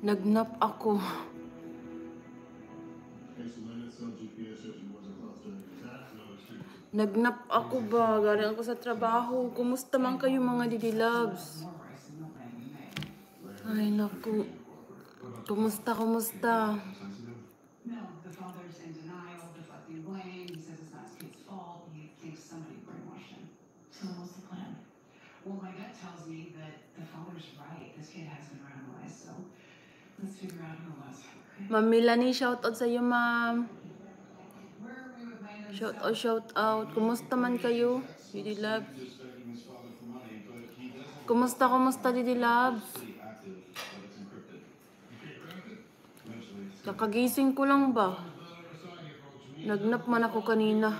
Nagnap ako. Nagnap ako ba? Galing ako sa trabaho. Kumusta man kayo mga didi-loves? Ay, naku. Kumusta, kumusta? So Well, my gut tells me that the father's right. This kid has been radicalized, so Ma'am Melanie, shout out sa iyo, ma'am. Shout out, shout out. Kumusta man kayo, Didi Love? Kumusta, kumusta, Didi Love? Kakagising ko lang ba? Nagnap man ako kanina.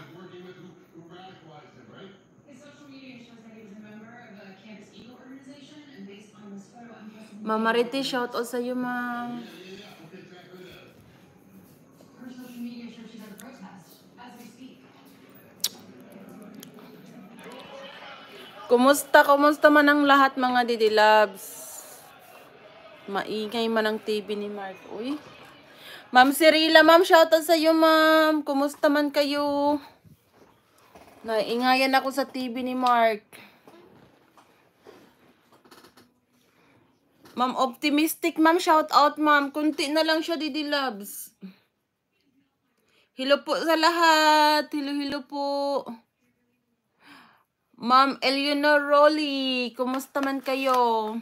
Mama Rete, shout out sa iyo, ma'am. Kumusta, kumusta man ang lahat mga didilabs? Maingay man ang TV ni Mark. Uy. Ma'am Cirilla, ma'am, shout out sa iyo, ma'am. Kumusta man kayo? Naingayan ako sa TV ni Mark. Ma'am, optimistic, ma'am. Shout out, ma'am. Kunti na lang siya, Didi Loves. Hilo po sa lahat. Hilo-hilo po. Ma'am Eleanor Rolly, kumusta man kayo?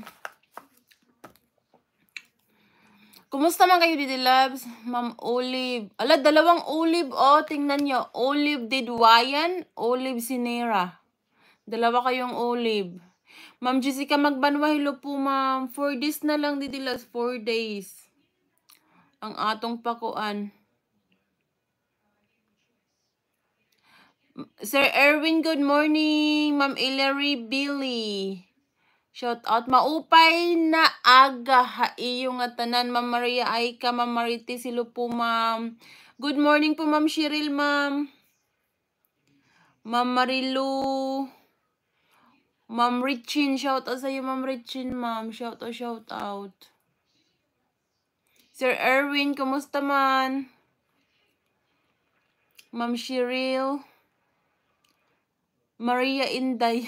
Kumusta man kayo, Didi Loves? Ma'am Olive. Ala, dalawang Olive, oh. Tingnan nyo. Olive Didwayan, Olive Sinera. Dalawa kayong Olive. Ma'am Jessica, magbanwahilo po ma'am. 4 days na lang dito last 4 days. Ang atong pakuan. Sir Erwin, good morning. Ma'am Hillary Billy. Shout out. Maupay na aga ha iyo nga tanan. Ma'am Maria Aika, Ma'am Mariti Silo po ma'am. Good morning po Ma'am Cheryl ma'am. Ma'am Marilu. Ma'am Richin, shout out sa'yo, Ma'am Richin, ma'am. Shout out, shout out. Sir Erwin, kamusta man? Ma'am Cheryl. Maria Inday.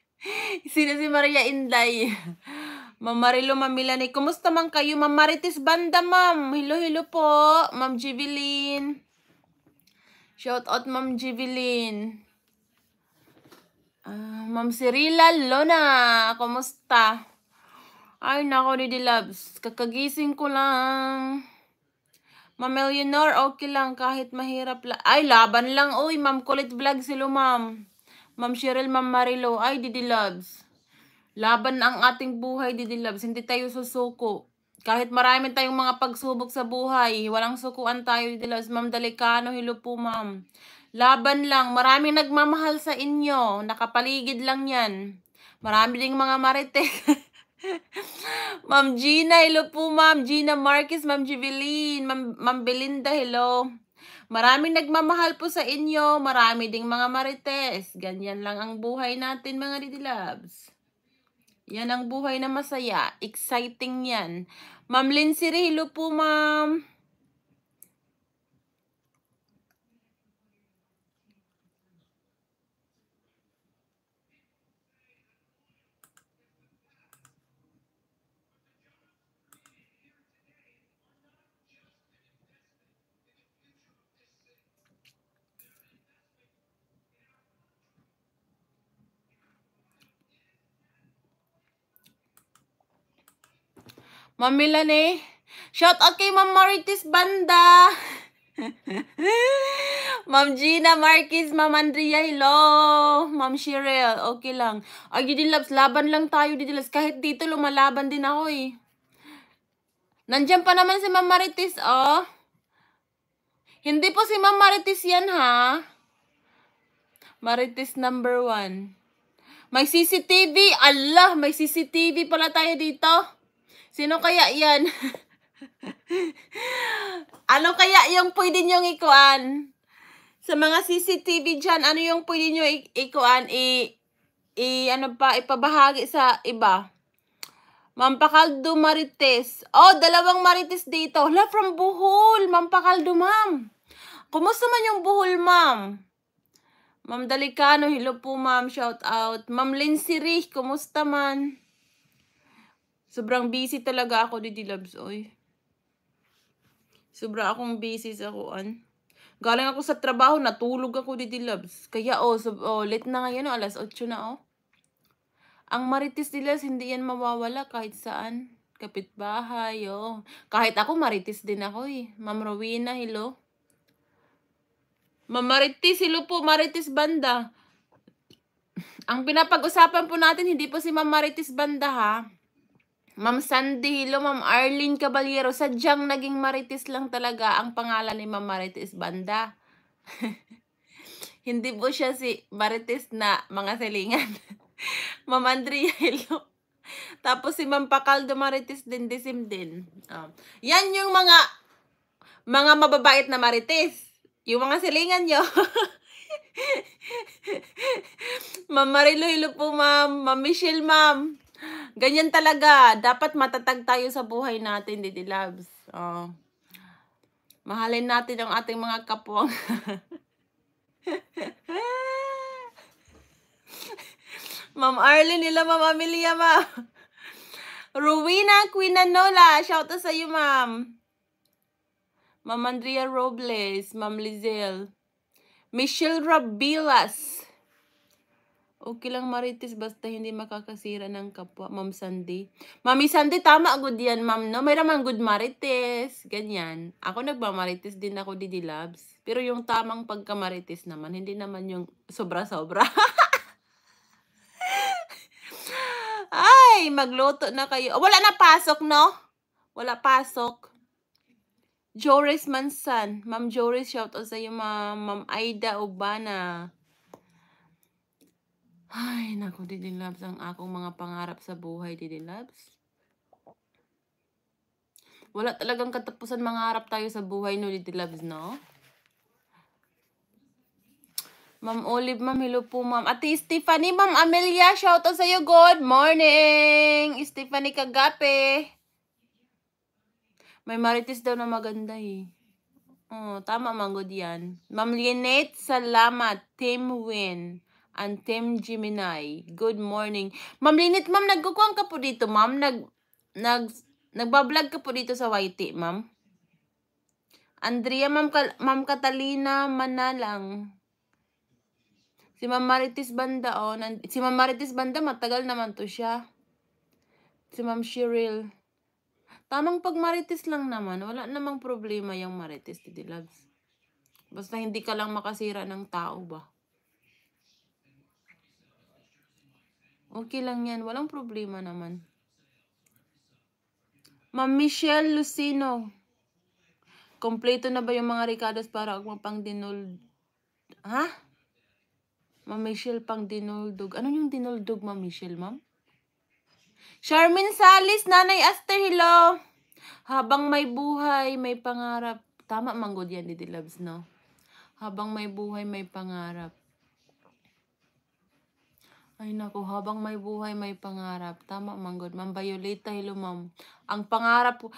Sino si Maria Inday? Ma'am Marilo, Ma'am Milani. Kumusta man kayo? Ma'am Marites Banda, ma'am. Hello, hello po. Ma'am Jivelin. Shout out, Ma'am Jivelin. Ah, Ma'am Cirilla Lona, kumusta? Ay, nako, Didi Labs. Kakagising ko lang. Ma'am Eleanor, okay lang. Kahit mahirap la Ay, laban lang. Uy, Ma'am Kulit Vlog silo, Ma'am. Ma'am Cheryl, Ma'am Marilo. Ay, Didi Loves. Laban ang ating buhay, Didi Loves. Hindi tayo susuko. Kahit marami tayong mga pagsubok sa buhay, walang sukuan tayo, Didi Loves. Ma'am Dalikano, hilo po, Ma'am. Laban lang. Maraming nagmamahal sa inyo. Nakapaligid lang yan. Marami ding mga marites. Ma'am Gina, hello po Ma'am Gina Marquez, Ma'am Jivelin, Ma'am Ma Belinda, hello. Maraming nagmamahal po sa inyo, marami ding mga marites. Ganyan lang ang buhay natin mga Loves. Yan ang buhay na masaya. Exciting yan. Ma'am Lindsay, hello po ma'am. Ma'am Melanie. Shout out kay Ma'am Marites Banda. Ma'am Gina Marquez, Ma'am Andrea, hello. Ma'am Sherelle, okay lang. Ay, Didilabs, laban lang tayo, Didilabs. Kahit dito, lumalaban din ako eh. Nandiyan pa naman si Ma'am Marites, oh. Hindi po si Ma'am Marites yan, ha? Marites number one. May CCTV. Allah, may CCTV pala tayo dito. Sino kaya yan? ano kaya yung pwede nyong ikuan? Sa mga CCTV dyan, ano yung pwede nyo ikuan? I, i, ano pa, ipabahagi sa iba? Mampakaldo Marites. Oh, dalawang Marites dito. La, from Buhol. Mampakaldo, ma'am. Kumusta man yung Buhol, ma'am? Ma'am Dalicano, hello po, ma'am. Shout out. Ma'am Lindsay Rich, kumusta man? Sobrang busy talaga ako, Didi Labs, oy. Sobra akong busy sa kuan. Galing ako sa trabaho, natulog ako, Didi Labs. Kaya, oh, so, oh late na ngayon, oh, alas 8 na, oh. Ang marites nila, hindi yan mawawala kahit saan. Kapitbahay, oh. Kahit ako, marites din ako, eh. Ma'am Rowena, hello. Ma'am Marites, hello po, Marites Banda. Ang pinapag-usapan po natin, hindi po si Ma'am Marites Banda, ha? Ma'am Sandy Hilo, Ma'am Arlene Caballero, sadyang naging Marites lang talaga ang pangalan ni Ma'am Marites Banda. Hindi po siya si Marites na mga selingan. Ma'am Andrea Hilo. Tapos si Ma'am Pakaldo Marites din, disim din. Oh. Yan yung mga mga mababait na Marites. Yung mga selingan nyo. ma'am Marilo Hilo po, Ma'am. Ma'am Michelle, Ma'am. Ganyan talaga. Dapat matatag tayo sa buhay natin, Didi Labs. Oh. Mahalin natin ang ating mga kapwang. Ma'am Arlene nila, Ma'am Amelia, ma. Rowena Quinanola. Shout out sa iyo, ma'am. Ma'am Andrea Robles. Ma'am Lizelle. Michelle Rabilas. Okay lang marites basta hindi makakasira ng kapwa. Ma'am Sandy. Mami Sandy, tama good yan, ma'am. No? May naman good marites. Ganyan. Ako nagmamarites din ako, Didi Labs. Pero yung tamang pagkamarites naman, hindi naman yung sobra-sobra. Ay, magluto na kayo. Oh, wala na pasok, no? Wala pasok. Joris Mansan. Ma'am Joris, shout out sa iyo, ma'am. Ma'am Aida Ubana. Ay, naku, Didin Loves, ang akong mga pangarap sa buhay, Didin Loves. Wala talagang katapusan mangarap tayo sa buhay, no, Didin Loves, no? Ma'am Olive, ma'am, hello po, ma'am. Ate Stephanie, ma'am Amelia, shout out sa'yo. Good morning! Stephanie Kagape. May marites daw na maganda eh. Oh, tama, manggod yan. Ma'am Lynette, salamat. Team win and Tim Gemini. Good morning. Ma'am Linit, ma'am, nagkukuhan ka po dito, ma'am. Nag, nag, nagbablog ka po dito sa YT, ma'am. Andrea, ma'am ma Catalina Manalang. Si Ma'am Maritis Banda, oh. Si Ma'am Maritis Banda, matagal naman to siya. Si Ma'am Cheryl. Tamang pag Maritis lang naman, wala namang problema yung Maritis, Titi Loves. Basta hindi ka lang makasira ng tao ba. Okay lang yan. Walang problema naman. Ma'am Michelle Lucino. Kompleto na ba yung mga Ricardos para ako pang dinold? Ha? Ma'am Michelle pang dinoldog. Ano yung dinoldog, Ma'am Michelle, ma'am? Charmin Salis, Nanay Aster, hello! Habang may buhay, may pangarap. Tama, manggod yan, Didi Loves, no? Habang may buhay, may pangarap. Ay naku, habang may buhay, may pangarap. Tama, Manggod. Ma'am Violeta, hello, ma'am. Ang pangarap po...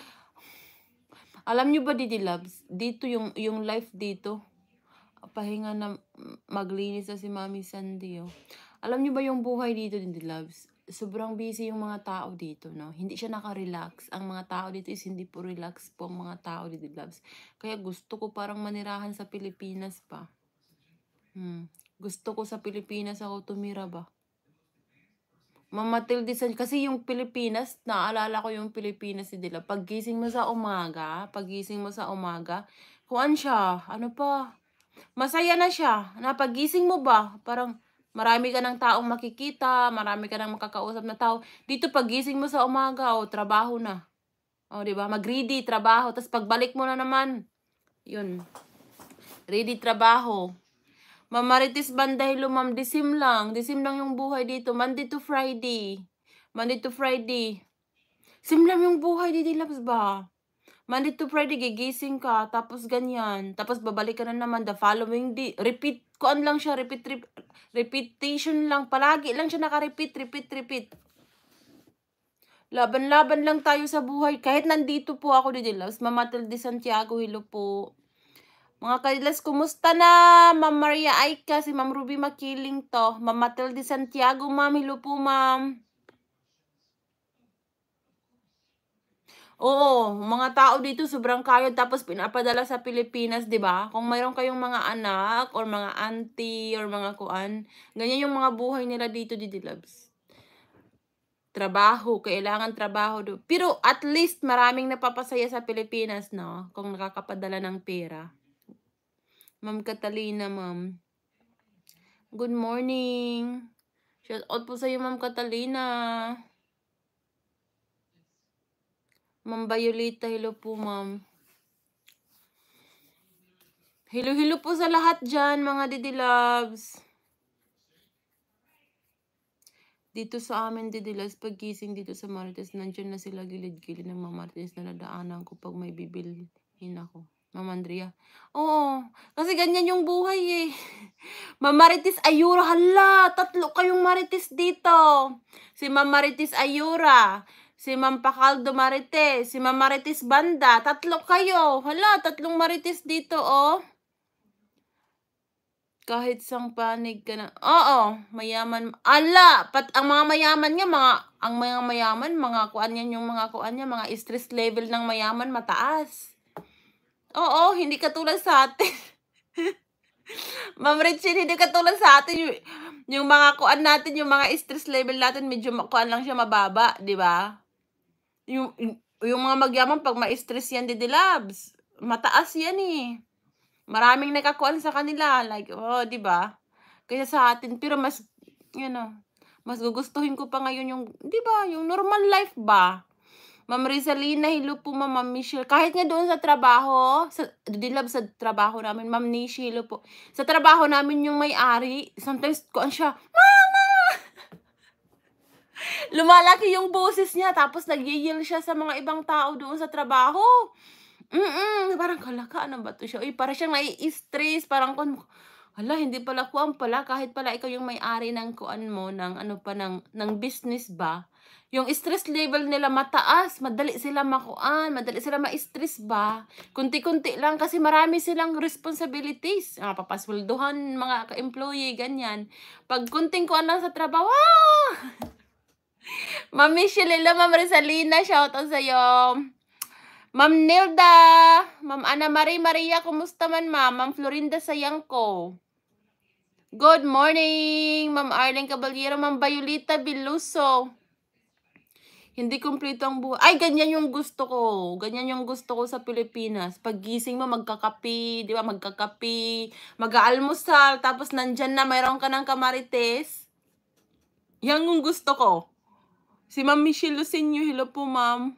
Alam nyo ba, Didi Loves? Dito yung, yung life dito. Pahinga na maglinis na si Mami Sandy, oh. Alam nyo ba yung buhay dito, Didi Loves? Sobrang busy yung mga tao dito, no? Hindi siya nakarelax. Ang mga tao dito is hindi po relax po ang mga tao, Didi Loves. Kaya gusto ko parang manirahan sa Pilipinas pa. Hmm. Gusto ko sa Pilipinas ako tumira ba? Mamatilde sa... Kasi yung Pilipinas, naalala ko yung Pilipinas si eh, Dila. Paggising mo sa umaga, paggising mo sa umaga, kuan siya, ano pa, masaya na siya. Napagising mo ba? Parang marami ka ng taong makikita, marami ka ng makakausap na tao. Dito pagising mo sa umaga, o oh, trabaho na. O, oh, di ba? Mag-ready, trabaho. Tapos pagbalik mo na naman. Yun. Ready, trabaho. Mamarites ban dahil ma'am, disim lang. Disim lang yung buhay dito. Monday to Friday. Monday to Friday. Sim yung buhay, dito, loves ba? Monday to Friday, gigising ka, tapos ganyan. Tapos babalik ka na naman the following day. Repeat, kuan lang siya, repeat, repeat, repetition lang. Palagi lang siya naka-repeat, repeat, repeat. Laban-laban lang tayo sa buhay. Kahit nandito po ako, Didi Loves. Mamatil de Santiago, hello po. Mga kailas, kumusta na? Ma'am Maria Aika, si Ma'am Ruby Makiling to. Ma'am Matilde Santiago, ma'am. Hello po, ma'am. Oo, mga tao dito sobrang kayod tapos pinapadala sa Pilipinas, 'di ba? Kung mayroon kayong mga anak or mga auntie or mga kuan, ganyan yung mga buhay nila dito, Didi Loves. Trabaho, kailangan trabaho. Do. Pero at least maraming napapasaya sa Pilipinas, no? Kung nakakapadala ng pera. Ma'am Catalina, ma'am. Good morning. Shout out po sa iyo, Ma'am Catalina. Ma'am Violeta, hello po, ma'am. Hello-hello po sa lahat dyan, mga Loves. Dito sa amin, Loves, pagising dito sa Marites, nandiyan na sila gilid-gilid ng mga Marites na nadaanan ko pag may bibilhin ako. Ma'am Andrea. Oo, kasi ganyan yung buhay eh. Ma'am Marites Ayura, hala, tatlo kayong Marites dito. Si Ma'am Marites Ayura, si Ma'am Pakaldo Marites, si Ma'am Marites Banda, tatlo kayo. Hala, tatlong Marites dito oh. Kahit sang panig ka na. Oo, mayaman. Ala, pat ang mga mayaman nga, mga, ang mga mayaman, mga kuan yan yung mga kuan niya, mga stress level ng mayaman mataas. Oo, hindi katulad sa atin. Ma'am Richie, hindi katulad sa atin. Yung, yung mga kuan natin, yung mga stress level natin, medyo kuan lang siya mababa, di ba? Yung, yung mga magyaman, pag ma-stress yan, Didi Labs, mataas yan eh. Maraming nakakuan sa kanila. Like, oh, di ba? Kaya sa atin, pero mas, you know, mas gugustuhin ko pa ngayon yung, di ba, yung normal life ba? Ma'am Rizalina, hello po Ma'am Michelle. Kahit nga doon sa trabaho, sa, dilab sa trabaho namin, Ma'am Nishi, hello po. Sa trabaho namin yung may-ari, sometimes kuan siya, Mama! Lumalaki yung boses niya, tapos nagyayil siya sa mga ibang tao doon sa trabaho. Mm-mm, parang kalaka, ano ba to siya? Uy, parang siyang nai-stress, parang kon hala, hindi pala kuan pala, kahit pala ikaw yung may-ari ng kuan mo, ng ano pa, ng, ng business ba? yung stress level nila mataas, madali sila makuan, madali sila ma-stress ba? Kunti-kunti lang kasi marami silang responsibilities. Ah, papasweldohan mga ka-employee, ganyan. Pag kunting kuan lang sa trabaho, wow! Ma'am Michelila, Ma'am Rosalina, shout out sa'yo. Ma'am Nilda, Ma'am Ana Marie Maria, kumusta man ma'am? Ma'am Florinda Sayangko. Good morning, Ma'am Arlene Caballero, Ma'am Bayolita Biluso. Hindi kumpleto ang buhay. Ay, ganyan yung gusto ko. Ganyan yung gusto ko sa Pilipinas. Pagising mo, magkakapi, di ba? Magkakapi, mag-aalmusal, tapos nandyan na, mayroon ka ng kamarites. Yan yung gusto ko. Si Ma'am Michelle Lucinio, hello po, Ma'am.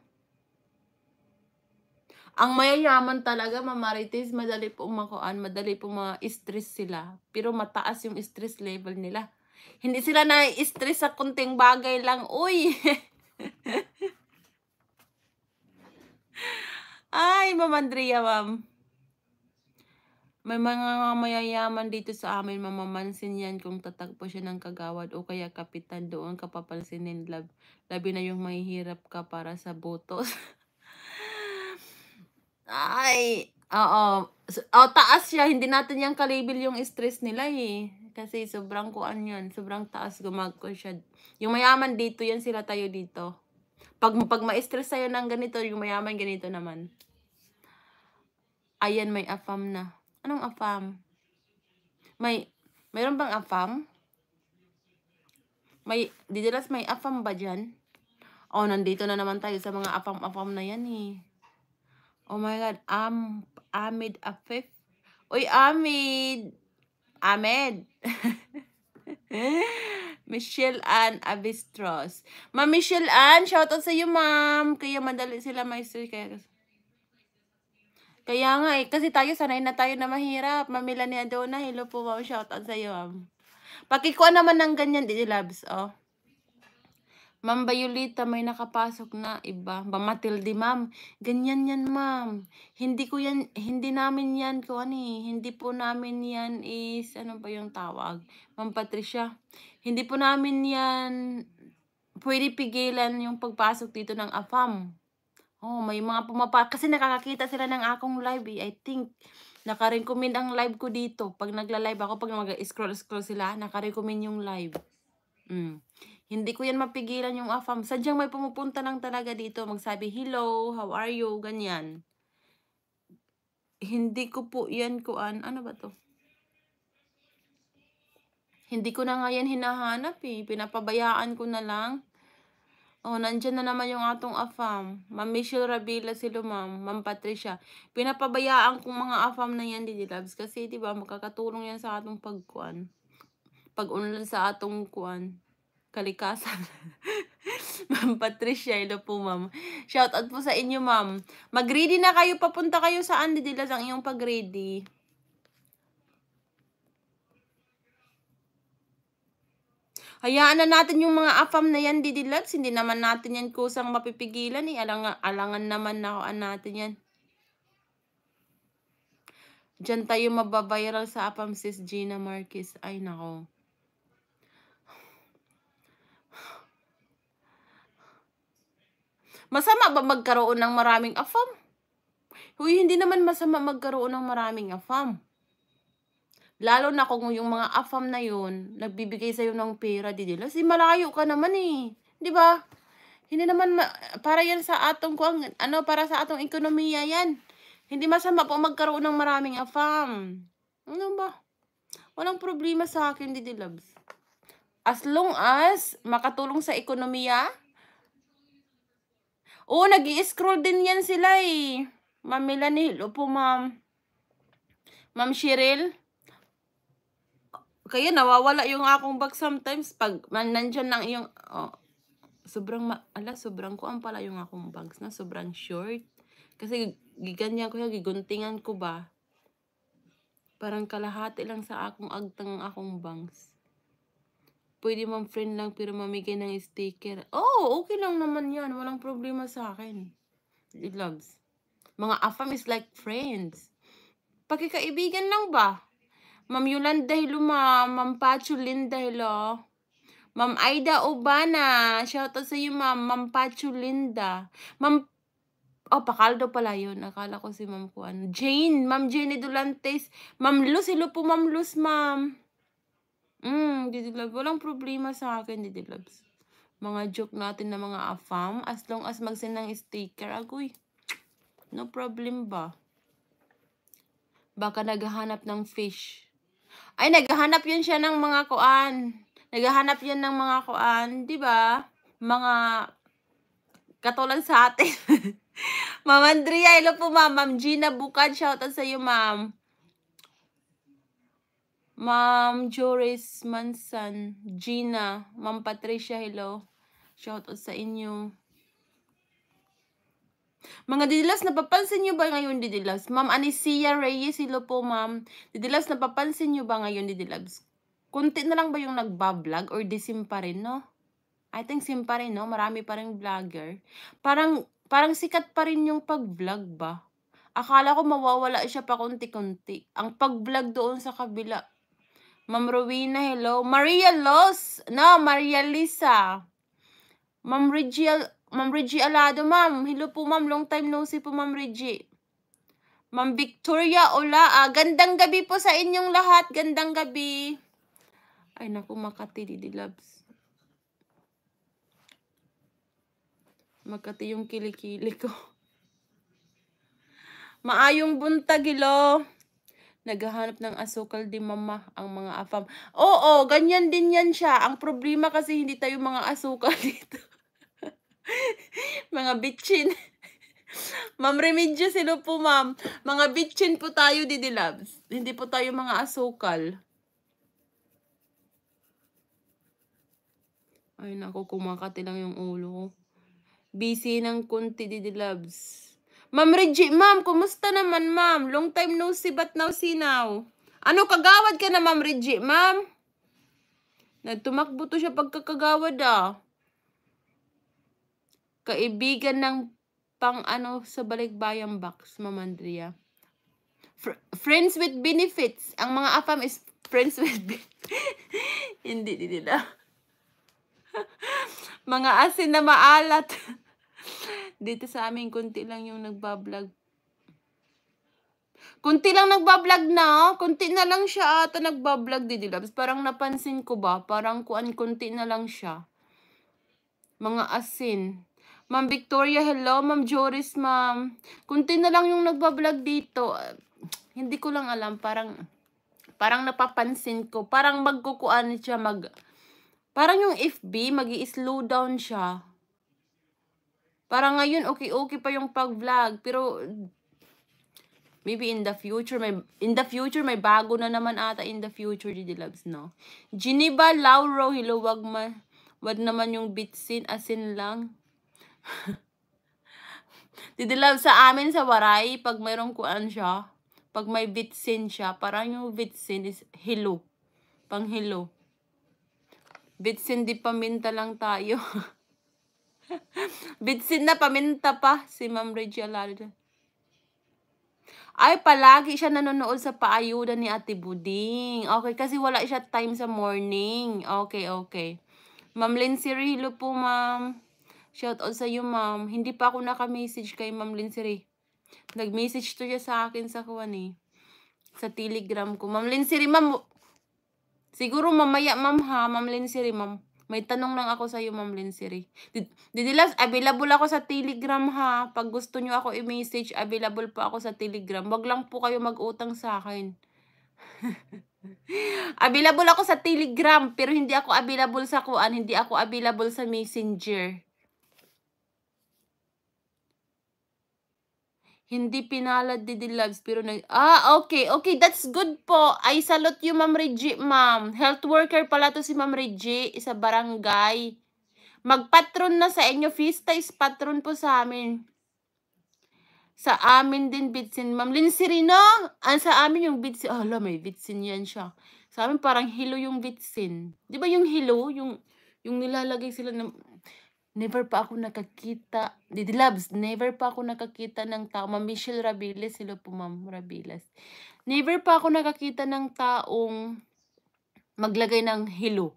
Ang mayayaman talaga, mamarites, madali po makuan. madali po ma-stress sila. Pero mataas yung stress level nila. Hindi sila na-stress sa kunting bagay lang. Uy! Ay, Ma'am Andrea, ma'am. May mga mayayaman dito sa amin, mamamansin yan kung tatagpo siya ng kagawad o kaya kapitan doon kapapansinin. Lab, labi na yung mahihirap ka para sa botos. Ay, oo. O, taas siya. Hindi natin yung kalibil yung stress nila eh. Kasi sobrang kuan yun. Sobrang taas gumagko siya. Yung mayaman dito yan, sila tayo dito. Pag, pag ma-stress sa'yo ng ganito, yung mayaman ganito naman. Ayan, may afam na. Anong afam? May, mayroon bang afam? May, didilas may afam ba dyan? Oh, nandito na naman tayo sa mga afam-afam na yan eh. Oh my God, am, Amid Afif. Uy, Amid! Ahmed. Michelle Ann Abistros. Ma Michelle Ann, shout out sa iyo, ma'am. Kaya madali sila maestro. Kaya, kaya nga eh, kasi tayo sanay na tayo na mahirap. Mamila ni Adona, hello po ma'am, out sa iyo, ma'am. Pakikuha naman ng ganyan, Didi Labs, oh. Ma'am Bayolita, may nakapasok na iba. Ba Matilde, ma'am. Ganyan yan, ma'am. Hindi ko yan, hindi namin yan ko ano eh. Hindi po namin yan is, ano ba yung tawag? Ma'am Patricia, hindi po namin yan pwede pigilan yung pagpasok dito ng AFAM. Oh, may mga pumapa kasi nakakakita sila ng akong live eh. I think nakarecommend ang live ko dito. Pag nagla-live ako, pag mag-scroll scroll sila, nakarecommend yung live. Mm. Hindi ko yan mapigilan yung afam. Ah, sadyang may pumupunta lang talaga dito. Magsabi, hello, how are you, ganyan. Hindi ko po yan kuan. Ano ba to? Hindi ko na nga yan hinahanap eh. Pinapabayaan ko na lang. Oh, nandyan na naman yung atong afam. Ah, ma'am Michelle Rabila sila, ma'am. Ma'am Patricia. Pinapabayaan kong mga afam ah, na yan, Didi Labs. Kasi, di ba, makakatulong yan sa atong pagkuan. Pag-unlan sa atong kuan kalikasan. ma'am Patricia, hello po ma'am. Shout out po sa inyo ma'am. mag na kayo, papunta kayo saan, didilas ang iyong pag-ready. Hayaan na natin yung mga afam na yan, Didilax. Hindi naman natin yan kusang mapipigilan. Eh. Alangan, alangan naman na kuan ah, natin yan. Diyan tayo mababiral sa afam, sis Gina Marquez. Ay, nako. Masama ba magkaroon ng maraming afam? Huy, hindi naman masama magkaroon ng maraming afam. Lalo na kung yung mga afam na yun, nagbibigay sa'yo ng pera, di nila. Si malayo ka naman eh. Di ba? Hindi naman, para yan sa atong, kuang, ano, para sa atong ekonomiya yan. Hindi masama po magkaroon ng maraming afam. Ano ba? Walang problema sa akin, Didi Loves. As long as makatulong sa ekonomiya, Oo, nag scroll din yan sila eh. Ma'am Melanie, hello po ma'am. Ma'am Cheryl. Kaya nawawala yung akong bag sometimes pag man, nandyan lang yung... Oh, sobrang, ala, sobrang kuan pala yung akong bags na. Sobrang short. Kasi giganyan ko yan, giguntingan ko ba? Parang kalahati lang sa akong agtang akong bangs. Pwede ma'am friend lang pero mamigay ng sticker. Oh, okay lang naman yan. Walang problema sa akin. Loves. Mga afam is like friends. Pakikaibigan lang ba? Ma'am Yolanda Hiluma, Ma'am Pacho Linda Hilo. Ma'am Aida Obana, shout out sa iyo ma'am, Ma'am Pacho Linda. Ma'am Oh, Pakaldo pala yun. Akala ko si Ma'am Kuan. Jane, Ma'am Jenny Dulantes, Ma'am Luz, hello po Ma'am Luz, Ma'am. Mm, Didi Vlogs. Walang problema sa akin, Didi Vlogs. Mga joke natin na mga afam. As long as mag-send ng sticker, agoy. No problem ba? Baka naghahanap ng fish. Ay, naghahanap yun siya ng mga kuan. Naghahanap yun ng mga kuan, di ba? Mga katulad sa atin. Ma'am Andrea, hello po ma'am. Ma'am Gina Bukad, shoutout sa iyo ma'am. Ma'am Joris Mansan, Gina, Ma'am Patricia, hello. Shoutout sa inyo. Mga didilas, napapansin nyo ba ngayon didilas? Ma'am Anisia Reyes, hello po ma'am. Didilas, napapansin nyo ba ngayon didilas? Kunti na lang ba yung nagbablog or disim pa rin, no? I think sim pa rin, no? Marami pa rin vlogger. Parang, parang sikat pa rin yung pag-vlog ba? Akala ko mawawala siya pa konti-konti. Ang pag-vlog doon sa kabila, Ma'am Rowena, hello. Maria Los. No, Maria Lisa. Ma'am Reggie, Ma'am Reggie Alado, ma'am. Hello po, ma'am. Long time no see po, ma'am Reggie. Ma'am Victoria Ola. Ah, gandang gabi po sa inyong lahat. Gandang gabi. Ay, naku, Makati, Didi Loves. Makati yung kilikili ko. Maayong buntag, ilo. Naghahanap ng asukal din mama ang mga afam. Oo, ganyan din yan siya. Ang problema kasi hindi tayo mga asukal dito. mga bitchin. Ma'am Remedyo, sino po ma'am? Mga bitchin po tayo, Didi Labs. Hindi po tayo mga asukal. Ay, naku, kumakati lang yung ulo ko. Busy ng kunti, Didi Labs. Ma'am Reggie, ma'am, kumusta naman, ma'am? Long time no see, but now see now. Ano, kagawad ka na, ma'am Reggie, ma'am? Nagtumakbo to siya pagkakagawad, ah. Kaibigan ng pang ano sa balikbayang box, ma'am Andrea. Fr friends with benefits. Ang mga afam is friends with benefits. Hindi, hindi na. mga asin na maalat. Dito sa amin, kunti lang yung nagbablog. Kunti lang nagbablog na, oh. Kunti na lang siya ata nagbablog, Didi Labs. Parang napansin ko ba? Parang kuan kunti na lang siya. Mga asin. Ma'am Victoria, hello. Ma'am Joris, ma'am. Kunti na lang yung nagbablog dito. hindi ko lang alam. Parang, parang napapansin ko. Parang magkukuan siya mag... Parang yung FB, mag slow down siya. Para ngayon, okay-okay pa yung pag-vlog. Pero, maybe in the future, may, in the future, may bago na naman ata in the future, Gigi Loves, no? Geneva Lauro, hello, wag, ma, wag naman yung bitsin, asin lang. Gigi Loves, sa amin sa Waray, pag mayroong kuan siya, pag may bitsin siya, parang yung bitsin is hello. Pang hello. Bitsin di paminta lang tayo. Bitsin na paminta pa si Ma'am Regia Ay, palagi siya nanonood sa paayuda ni Ate Buding. Okay, kasi wala siya time sa morning. Okay, okay. Ma'am Lindsay, hello po, ma'am. Shout out sa iyo, ma'am. Hindi pa ako naka-message kay Ma'am Lindsay. Nag-message to siya sa akin sa kuwan eh. Sa telegram ko. Ma'am Lindsay, ma'am. Siguro mamaya, ma'am ha. Ma'am Lindsay, ma'am. May tanong lang ako sa iyo, Ma'am Linsiri. Didilas, available ako sa Telegram ha. Pag gusto niyo ako i-message, available po ako sa Telegram. Wag lang po kayo mag-utang sa akin. available ako sa Telegram, pero hindi ako available sa kuan, hindi ako available sa Messenger. Hindi pinalad ni The Loves, pero nag... Ah, okay, okay, that's good po. ay salute you, Ma'am Reggie, Ma'am. Health worker pala to si Ma'am Reggie isa barangay. Magpatron na sa inyo. Fiesta is patron po sa amin. Sa amin din, bitsin. Ma'am Linsirino, ah, sa amin yung bitsin. Oh, ah, alam, may bitsin yan siya. Sa amin parang hilo yung bitsin. Di ba yung hilo? Yung, yung nilalagay sila ng Never pa ako nakakita, Didi Labs, never pa ako nakakita ng tao. Ma'am Michelle Rabiles, sila po Ma'am Rabiles. Never pa ako nakakita ng taong maglagay ng hello.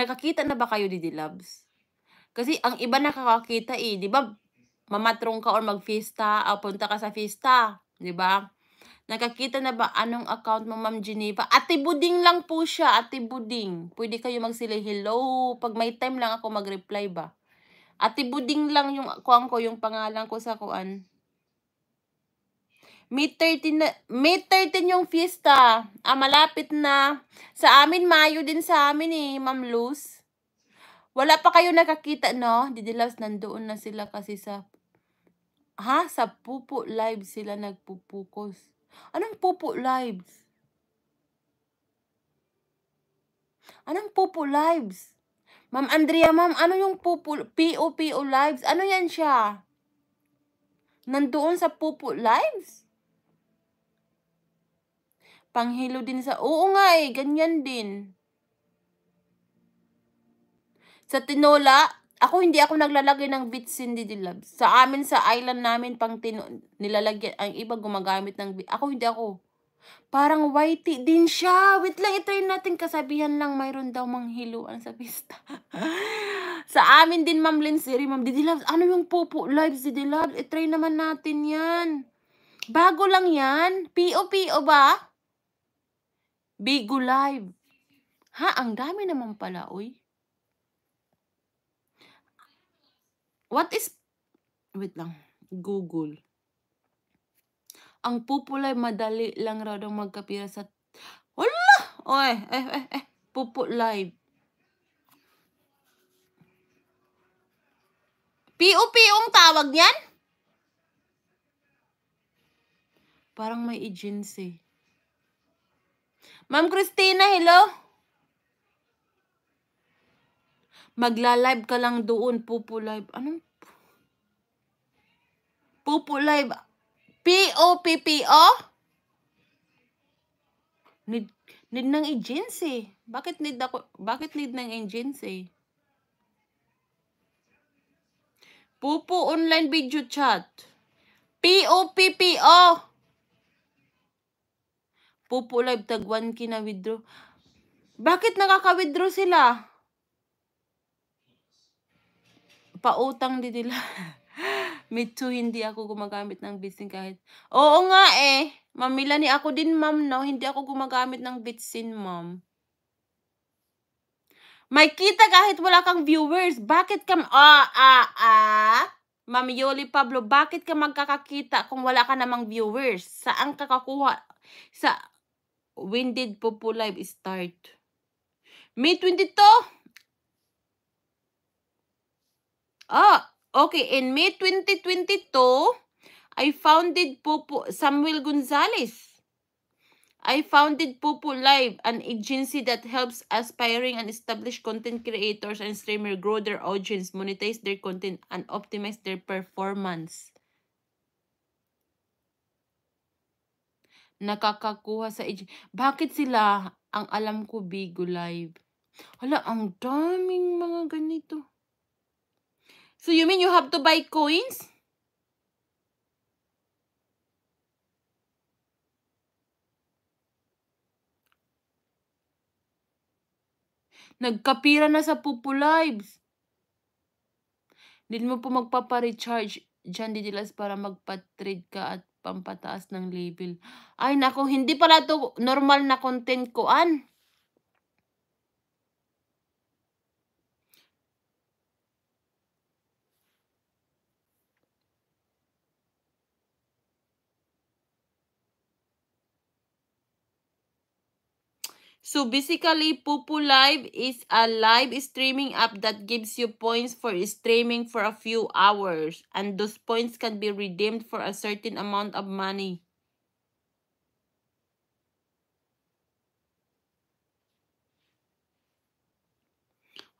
Nakakita na ba kayo, Didi Labs? Kasi ang iba nakakakita eh, di ba? Mamatrong ka or magfiesta, o punta ka sa fiesta, di ba? Nakakita na ba anong account mo, Ma'am Geneva? Ate Buding lang po siya, Ate Buding. Pwede kayo magsili hello. Pag may time lang ako mag-reply ba? Ate Buding lang yung kuang ko, yung pangalan ko sa kuan. May 13, na, May 13 yung fiesta. Ah, malapit na. Sa amin, Mayo din sa amin eh, Ma'am Luz. Wala pa kayo nakakita, no? Didilas, nandoon na sila kasi sa... Ha? Sa Pupo Live sila nagpupukos. Anong Pupo Lives? Anong Pupo Lives? Ma'am Andrea, ma'am, ano yung Pupu, POPO Lives? Ano yan siya? Nandoon sa Pupu Lives? Panghilo din sa... Oo nga eh, ganyan din. Sa tinola, ako hindi ako naglalagay ng Vitsin Didi Loves. Sa amin, sa island namin, pang tino, nilalagyan, ang iba gumagamit ng... Ako hindi ako. Parang whitey din siya. Wait lang, itry natin. Kasabihan lang, mayroon daw manghiluan sa pista. sa amin din, Ma'am Lindsay, Ma'am Didi Loves. Ano yung Popo Lives, Didi Loves? I-try naman natin yan. Bago lang yan. P.O.P.O. ba? Bigo Live. Ha, ang dami naman pala, uy. What is... Wait lang. Google. Ang pupulay, madali lang raw daw magkapira sa... wala Oy, eh, eh, eh. Pupo live. POPO'ng tawag niyan? Parang may agency. Eh. Ma'am Christina, hello? Magla-live ka lang doon, Pupo Live. Anong? Pupo Live. P-O-P-P-O? Need, need ng agency. Bakit need ako, bakit need ng agency? Pupo online video chat. P-O-P-P-O. Pupo live tag 1K na withdraw. Bakit nakaka-withdraw sila? Pautang din nila. Me too, hindi ako gumagamit ng bitsin kahit... Oo nga eh! Mamila ni ako din, ma'am, no? Hindi ako gumagamit ng bitsin, ma'am. May kita kahit wala kang viewers. Bakit ka... Ah, ah, ah! Ma'am Yoli Pablo, bakit ka magkakakita kung wala ka namang viewers? Saan ka kakuha? Sa... When did Popo Live start? May 22! Ah! Okay, in May 2022, I founded Popo Samuel Gonzalez. I founded Popo Live, an agency that helps aspiring and established content creators and streamers grow their audience, monetize their content, and optimize their performance. Nakakakuha sa agency. Bakit sila? Ang alam ko, Bigo Live. Hala, ang daming mga ganito. So you mean you have to buy coins? Nagkapira na sa Pupu Lives. Din mo po magpapa-recharge dyan didilas para magpa-trade ka at pampataas ng label. Ay nako, hindi pala to normal na content ko an. So basically, Pupu Live is a live streaming app that gives you points for streaming for a few hours. And those points can be redeemed for a certain amount of money.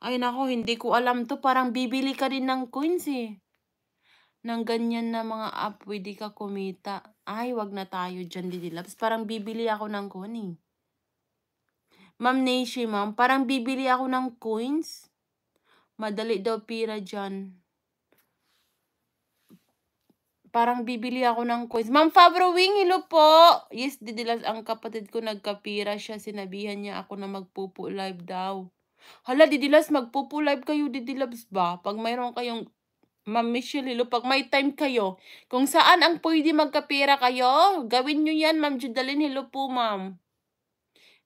Ay nako, hindi ko alam to. Parang bibili ka rin ng coins eh. Nang ganyan na mga app, pwede ka kumita. Ay, wag na tayo dyan, Didi Labs. Parang bibili ako ng coins eh. Ma'am Naishi, ma'am, parang bibili ako ng coins. Madali daw pira dyan. Parang bibili ako ng coins. Ma'am Fabro Wing, hello po! Yes, didilas ang kapatid ko nagkapira siya. Sinabihan niya ako na magpupo live daw. Hala, didilas, magpupo live kayo, didilabs ba? Pag mayroon kayong Ma'am Michelle hello. pag may time kayo, kung saan ang pwede magkapira kayo, gawin nyo yan, Ma'am Judalyn. Hello po, Ma'am.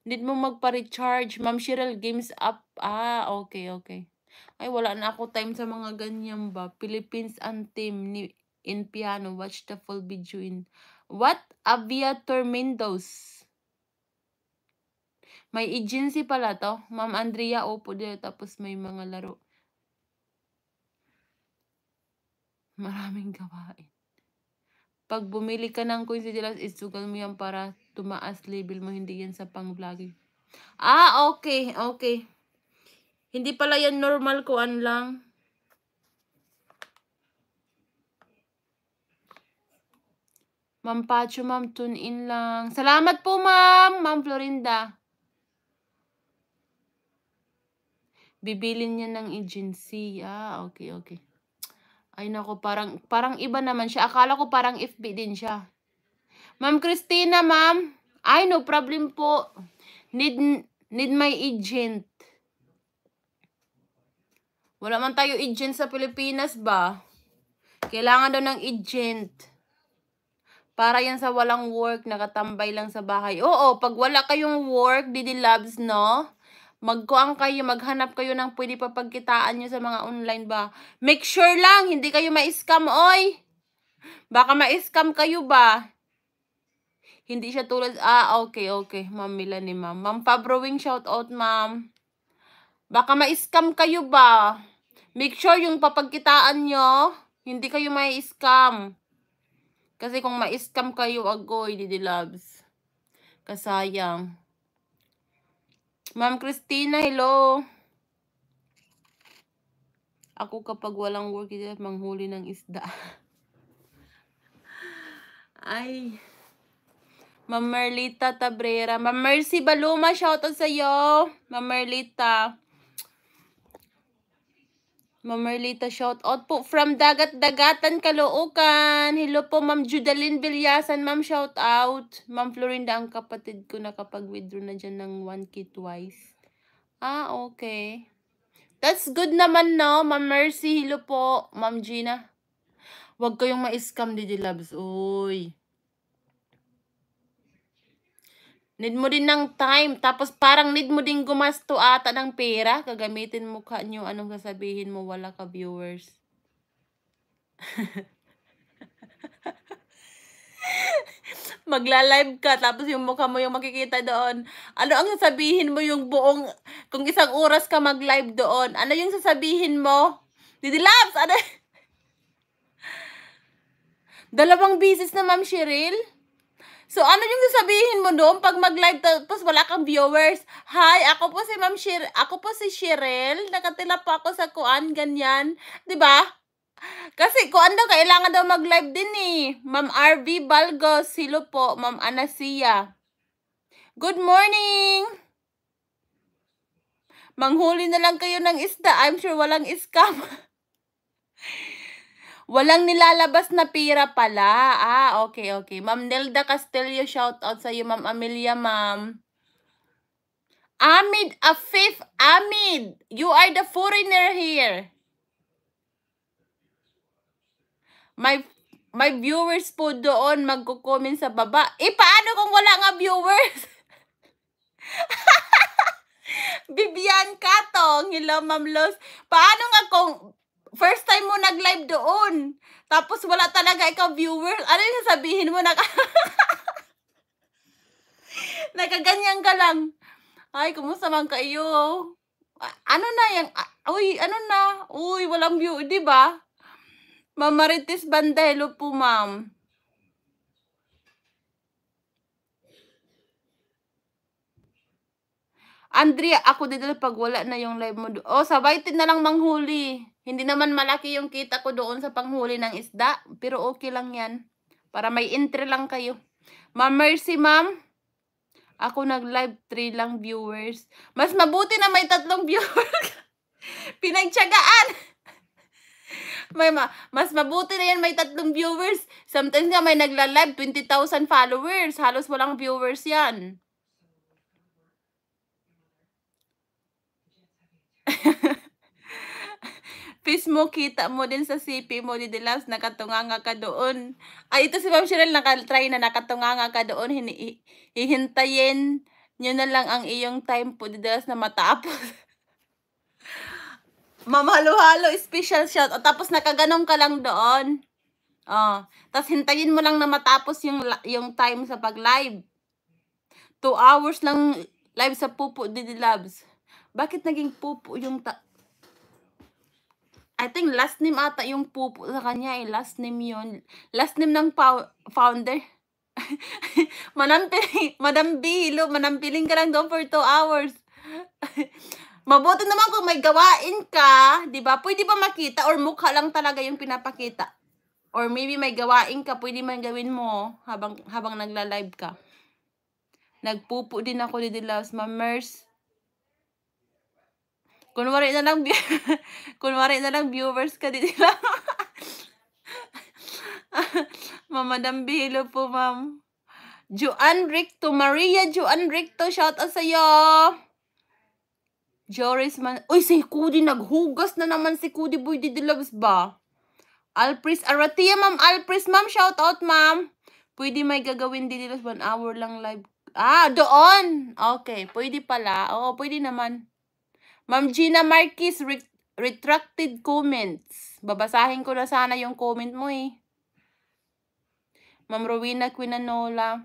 Need mo magpa-recharge. Ma'am Cheryl, games up. Ah, okay, okay. Ay, wala na ako time sa mga ganyan ba. Philippines and team ni in piano. Watch the full video in. What? Aviator Mendoz. May agency pala to. Ma'am Andrea, opo dito. Tapos may mga laro. Maraming gawain. Pag bumili ka ng coincidence, isugal mo yan para tumaas label mo. Hindi yan sa pang-vlogging. Ah, okay. Okay. Hindi pala yan normal kuan lang. Ma'am Pacho, ma'am, tune in lang. Salamat po, ma'am. Ma'am Florinda. Bibilin niya ng agency. Ah, okay, okay. Ay nako, parang, parang iba naman siya. Akala ko parang FB din siya. Ma'am Christina, ma'am. Ay, no problem po. Need, need my agent. Wala man tayo agent sa Pilipinas ba? Kailangan daw ng agent. Para yan sa walang work, nakatambay lang sa bahay. Oo, pag wala kayong work, Didi Loves, no? magkuang kayo, maghanap kayo ng pwede papagkitaan nyo sa mga online ba. Make sure lang, hindi kayo ma-scam, oy! Baka ma-scam kayo ba? Hindi siya tulad, ah, okay, okay, ma'am Mila ni ma'am. Ma'am Pabrowing, shout ma'am. Baka ma-scam kayo ba? Make sure yung papagkitaan nyo, hindi kayo ma-scam. Kasi kung ma-scam kayo, agoy, Didi Loves. Kasayang. Ma'am Christina, hello. Ako kapag walang work, hindi manghuli ng isda. Ay. Ma'am Merlita Tabrera. Ma'am Mercy Baluma, shoutout sa'yo. Ma'am Merlita. Ma'am Merlita, shout out po from Dagat Dagatan, Caloocan. Hello po, Ma'am Judalyn Bilyasan. Ma'am, shout out. Ma'am Florinda, ang kapatid ko nakapag-withdraw na dyan ng 1K twice. Ah, okay. That's good naman, no? Ma'am Mercy, hello po. Ma'am Gina. Huwag kayong ma-scam, Didi Labs. Uy. Need mo din ng time. Tapos parang need mo din gumasto ata ng pera. Kagamitin mo ka nyo. Anong sasabihin mo? Wala ka viewers. Magla-live ka, tapos yung mukha mo yung makikita doon. Ano ang sasabihin mo yung buong, kung isang oras ka mag-live doon, ano yung sasabihin mo? Didi Labs, ano? Dalawang bisis na, Ma'am Cheryl? So, ano yung sasabihin mo noon pag mag-live tapos wala kang viewers? Hi, ako po si Ma'am Shir ako po si Shirel. Nakatila pa ako sa kuan, ganyan. 'Di ba? Kasi kuan daw, kailangan daw mag-live din eh. Ma'am RV Balgo, silo po, Ma'am Anasia. Good morning! Manghuli na lang kayo ng isda. I'm sure walang scam. Walang nilalabas na pira pala. Ah, okay, okay. Ma'am Nelda Castillo, shout out sa iyo, Ma'am Amelia, Ma'am. Amid Afif, Amid, you are the foreigner here. My my viewers po doon magko-comment sa baba. Eh, paano kung wala nga viewers? Bibian Katong, hello Ma'am Los. Paano nga kung first time mo nag-live doon. Tapos wala talaga ikaw viewer. Ano yung sabihin mo? Naka Nakaganyan ka lang. Ay, kumusta man kayo? Ano na yung... Uy, ano na? Uy, walang view, di ba? Mamaritis Bandelo po, ma'am. Andrea, ako dito pag wala na yung live mo. Oh, sabay tin na lang manghuli. Hindi naman malaki yung kita ko doon sa panghuli ng isda. Pero okay lang yan. Para may entry lang kayo. Ma'am Mercy, ma'am. Ako nag-live 3 lang viewers. Mas mabuti na may tatlong viewers. Pinagtsagaan. May ma mas mabuti na yan may tatlong viewers. Sometimes nga may nagla-live 20,000 followers. Halos walang viewers yan. face mo, kita mo din sa CP mo, di last, nakatunganga ka doon. Ay, ito si Ma'am Cheryl, nakatry na nakatunganga ka doon, Hini hihintayin nyo na lang ang iyong time po, di last, na matapos. Mamahalo-halo, special shout. O, oh, tapos nakaganom ka lang doon. Oh, tapos hintayin mo lang na matapos yung, yung time sa pag-live. Two hours lang live sa Pupo Didi Labs. Bakit naging Pupo yung ta I think last name ata yung pupo sa kanya eh. Last name yon Last name ng founder. Manampiling, Madam B, lo, manampiling ka lang doon for 2 hours. Mabuti naman kung may gawain ka, di ba? Pwede ba makita or mukha lang talaga yung pinapakita? Or maybe may gawain ka, pwede man gawin mo habang, habang nagla-live ka. Nagpupo din ako ni Dilaws, Ma'am Merce. Kunwari na lang, kunwari na lang viewers ka dito nila. Mama Dambilo po, ma'am. Joanne Ricto, Maria Joanne Ricto, shout out sa'yo. Joris Man, uy, si Kudi, naghugas na naman si Kudi Boy Didilabs ba? Alpris Aratia, ma'am, Alpris, ma'am, shout out, ma'am. Pwede may gagawin Didilabs, one hour lang live. Ah, doon! Okay, pwede pala. Oo, pwede naman. Ma'am Gina Marquez, re retracted comments. Babasahin ko na sana yung comment mo eh. Ma'am Rowena Quinanola.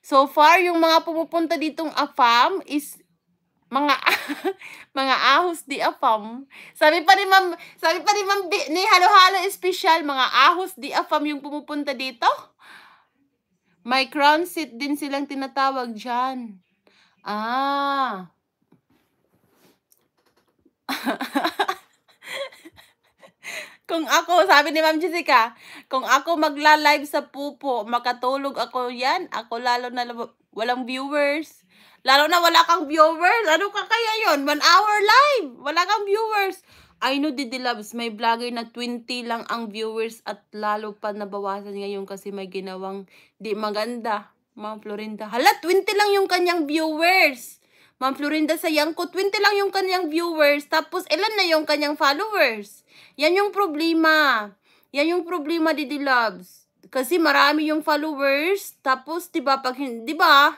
So far, yung mga pumupunta ditong AFAM is mga mga ahos di afam. Sabi pa ni Ma'am, sabi pa ni Ma'am ni Halo-Halo Special, mga ahos di afam yung pumupunta dito. My crown seat din silang tinatawag diyan. Ah. Kung ako, sabi ni Ma'am Jessica, kung ako magla-live sa pupo, makatulog ako yan. Ako lalo na walang viewers. Lalo na wala kang viewers. Ano ka kaya yon One hour live. Wala kang viewers. I know, Didi Loves, may vlogger na 20 lang ang viewers at lalo pa nabawasan ngayon kasi may ginawang di maganda. Ma'am Florinda. Hala, 20 lang yung kanyang viewers. Ma'am Florinda Sayang ko, 20 lang yung kanyang viewers, tapos ilan na yung kanyang followers. Yan yung problema. Yan yung problema, Didi Loves. Kasi marami yung followers, tapos 'di ba pag hindi ba?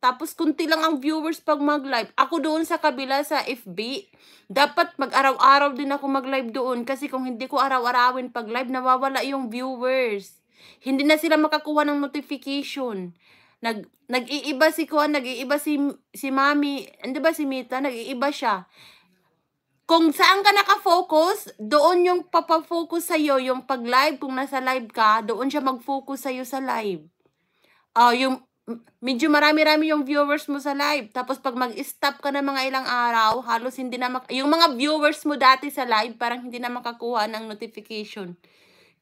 Tapos kunti lang ang viewers pag mag-live. Ako doon sa kabila sa FB, dapat mag-araw-araw din ako mag-live doon kasi kung hindi ko araw-arawin pag live, nawawala yung viewers. Hindi na sila makakuha ng notification. Nag, nag-iiba si Kuan, nag-iiba si, si Mami, hindi ba si Mita, nag-iiba siya. Kung saan ka naka-focus, doon yung papa-focus sa iyo yung pag-live, kung nasa live ka, doon siya mag-focus sa iyo sa live. Uh, yung medyo marami-rami yung viewers mo sa live. Tapos pag mag-stop ka na mga ilang araw, halos hindi na mak- yung mga viewers mo dati sa live, parang hindi na makakuha ng notification.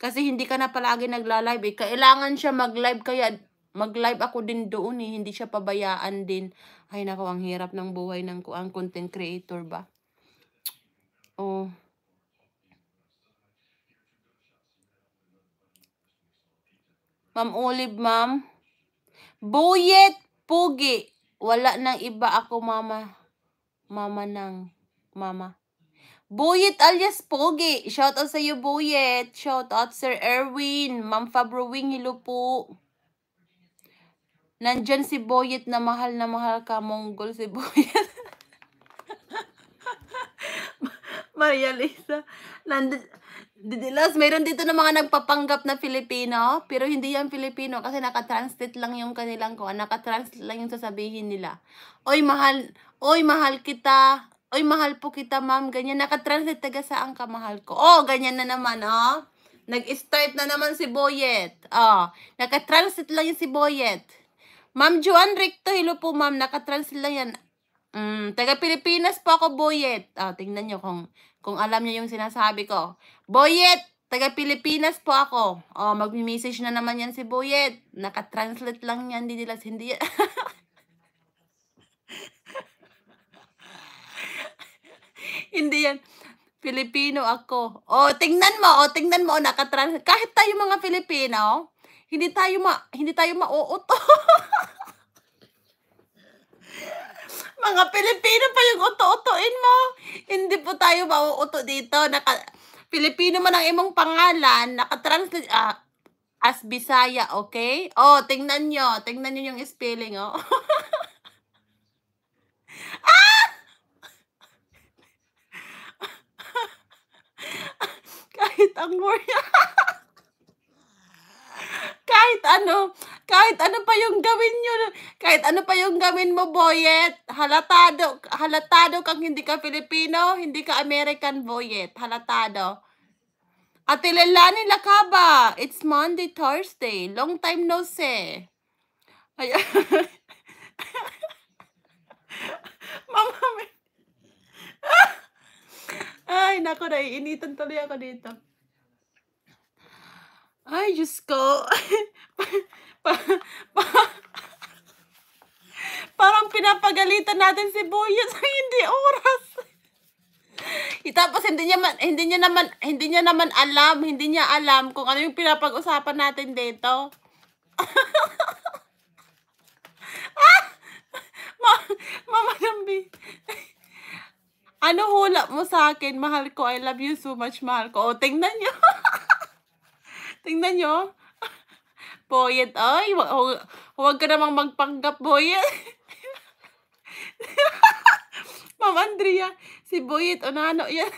Kasi hindi ka na palagi nagla-live eh. Kailangan siya mag-live kaya Mag-live ako din doon eh. Hindi siya pabayaan din. Ay nako, ang hirap ng buhay ng ang content creator ba? Oh. Ma'am Olive, ma'am. Buyet Pugi. Wala nang iba ako, mama. Mama nang. Mama. Buyet alias Pogi. Shout out sa iyo, Buyet. Shout out Sir Erwin. Ma'am Fabrowing, hello po. Nandyan si Boyet na mahal na mahal ka, Mongol si Boyet. Maria Lisa. Nandun, Didilas, mayroon dito ng mga nagpapanggap na Filipino, pero hindi yan Filipino kasi nakatranslate lang yung kanilang ko, nakatranslate lang yung sasabihin nila. Oy, mahal, oy, mahal kita. Oy, mahal po kita, ma'am. Ganyan, nakatranslate taga saan ka, mahal ko. Oh, ganyan na naman, oh. Nag-start na naman si Boyet. Oh, nakatranslate lang yung si Boyet. Ma'am Juan Recto, hello po ma'am. Nakatranslate lang yan. Mm, taga Pilipinas po ako, Boyet. Oh, tingnan nyo kung, kung alam nyo yung sinasabi ko. Boyet, taga Pilipinas po ako. Oh, magmi-message na naman yan si Boyet. Nakatranslate lang yan, hindi nila, hindi yan. hindi yan. Filipino ako. O, oh, tingnan mo, o, oh, tingnan mo, oh, nakatranslate. Kahit tayo mga Filipino, hindi tayo ma hindi tayo mauuto. Mga Pilipino pa yung uto-utuin mo. Hindi po tayo mauuto dito. Naka Pilipino man ang imong pangalan, naka-translate uh, as Bisaya, okay? Oh, tingnan nyo. Tingnan nyo yung spelling, oh. ah! Kahit ang word kahit ano, kahit ano pa yung gawin nyo, kahit ano pa yung gawin mo, Boyet, halatado, halatado kang hindi ka Filipino, hindi ka American, Boyet, halatado. At ilalani lakaba, it's Monday, Thursday, long time no see. Ay Mama, may... Ay, nako, naiinitan tuloy ako dito. Ay, just ko. Parang pinapagalitan natin si Boya sa hindi oras. Tapos hindi niya man, hindi niya naman hindi niya naman alam, hindi niya alam kung ano yung pinapag-usapan natin dito. Ah! Ma Mama Nambi. ano hula mo sa akin? Mahal ko. I love you so much, mahal ko. O, tingnan niyo. Tingnan nyo. Boyet. Ay, huwag, huwag ka namang magpanggap, Boyet. Ma'am Andrea, si Boyet o yan.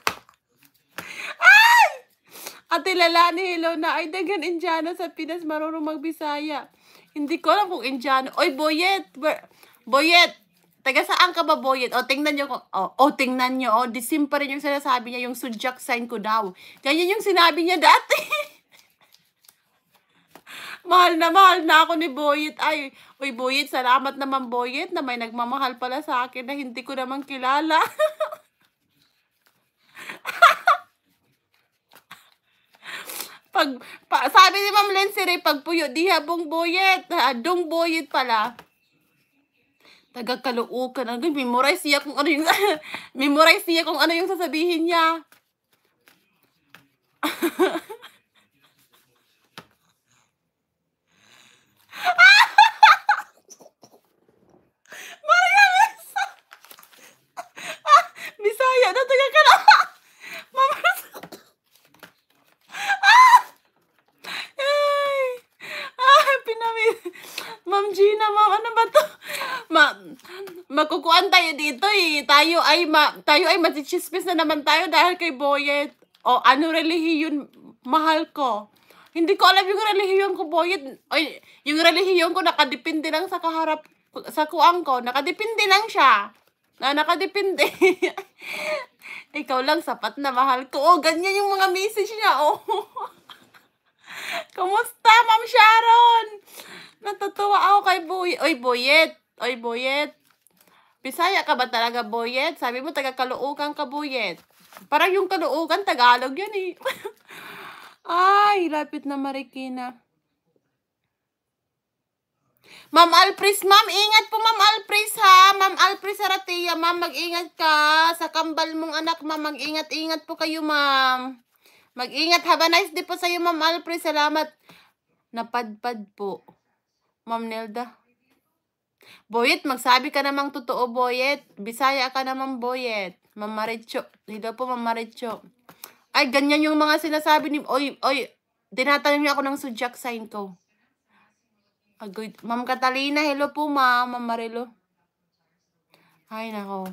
Ay! Ate Lala ni Hello na ay dagan Indiano sa Pinas marunong magbisaya. Hindi ko alam kung Indiana. Oy, Boyet! Boyet! taga saan ka ba, Boyet? O, tingnan nyo, o, o tingnan nyo, o, disim pa rin yung sinasabi niya, yung sudyak sign ko daw. Ganyan yung sinabi niya dati. mahal na, mahal na ako ni Boyet. Ay, uy, Boyet, salamat naman, Boyet, na may nagmamahal pala sa akin na hindi ko naman kilala. pag, pa, sabi ni Ma'am Lenseray, pag puyo, di habong Boyet, ha, dong Boyet pala. Tagakaluokan. Ano yun? Memorize niya kung ano yung... memorize niya kung ano yung sasabihin niya. Maria Lisa! ah, Bisaya na taga ka Ma'am Gina, ma'am, ano ba to? Ma magkukuan tayo dito eh. Tayo ay, ma tayo ay matichismis na naman tayo dahil kay Boyet. O ano relihiyon, mahal ko. Hindi ko alam yung relihiyon ko, Boyet. O, yung relihiyon ko nakadepende lang sa kaharap, sa kuang ko. Nakadepende lang siya. Na nakadepende. Ikaw lang, sapat na mahal ko. O, oh, ganyan yung mga message niya. O. Oh. Kumusta, Ma'am Sharon? Natutuwa ako kay Boy. Oy, Boyet. Oy, Boyet. Bisaya ka ba talaga, Boyet? Sabi mo, taga Kaluukan ka, Boyet. Parang yung Kaluukan, Tagalog yun eh. Ay, lapit na Marikina. Ma'am Alpris, ma'am, ingat po Ma'am Alpris ha. Ma'am Alpris Aratia, ma'am, mag-ingat ka. Sa kambal mong anak, ma'am, mag-ingat-ingat po kayo, ma'am. Mag-ingat. Have a nice day po sa'yo, Ma'am Alpris. Salamat. Napadpad po. Ma'am Nelda. Boyet, magsabi ka namang totoo, Boyet. Bisaya ka namang, Boyet. Ma'am Maricho. po, Ma'am Ay, ganyan yung mga sinasabi ni... Oy, oy, tinatanong niya ako ng zodiac sign ko. Agoy. Ma'am Catalina, hello po, ma'am. Ma'am Marilo. Ay, nako.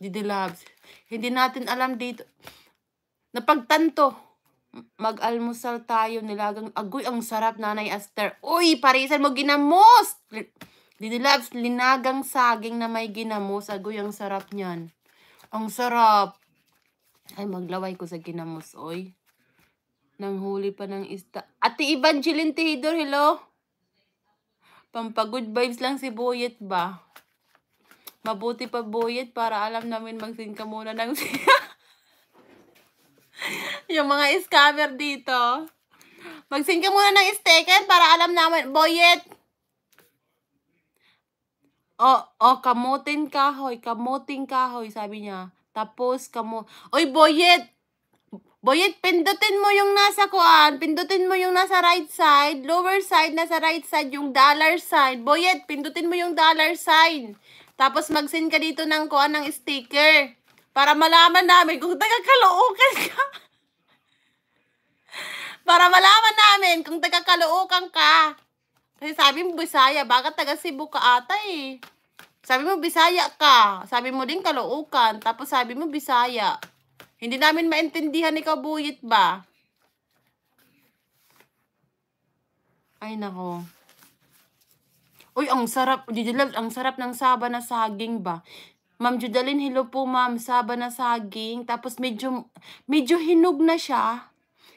Didi Labs. Hindi natin alam dito. Napagtanto mag-almusal tayo nilagang agoy ang sarap nanay Aster uy parisan mo ginamos Didilabs, linagang saging na may ginamos. Agoy, ang sarap niyan. Ang sarap. Ay, maglaway ko sa ginamos, oy. Nang huli pa ng ista. Ate Evangeline Tihidor, hello? Pampagood vibes lang si Boyet ba? Mabuti pa Boyet para alam namin magsingka muna ng siya. yung mga scammer dito. Mag-send ka muna ng sticker para alam naman. Boyet! O, oh, oh, kamutin kahoy, kamutin kahoy, sabi niya. Tapos, kamo Oy, Boyet! Boyet, pindutin mo yung nasa kuan. Pindutin mo yung nasa right side. Lower side, nasa right side, yung dollar sign. Boyet, pindutin mo yung dollar sign. Tapos, mag-send ka dito ng kuan ng sticker. Para malaman namin kung taga-kalookan ka. para malaman namin kung taga Caloocan ka. Kasi sabi mo Bisaya, bakit taga Cebu ka ata eh. Sabi mo Bisaya ka, sabi mo din Caloocan, tapos sabi mo Bisaya. Hindi namin maintindihan ikaw buyit ba? Ay nako. Uy, ang sarap, Judalove, ang sarap ng saba na saging ba? Ma'am Judalyn, hello po ma'am, saba na saging. Tapos medyo, medyo hinog na siya.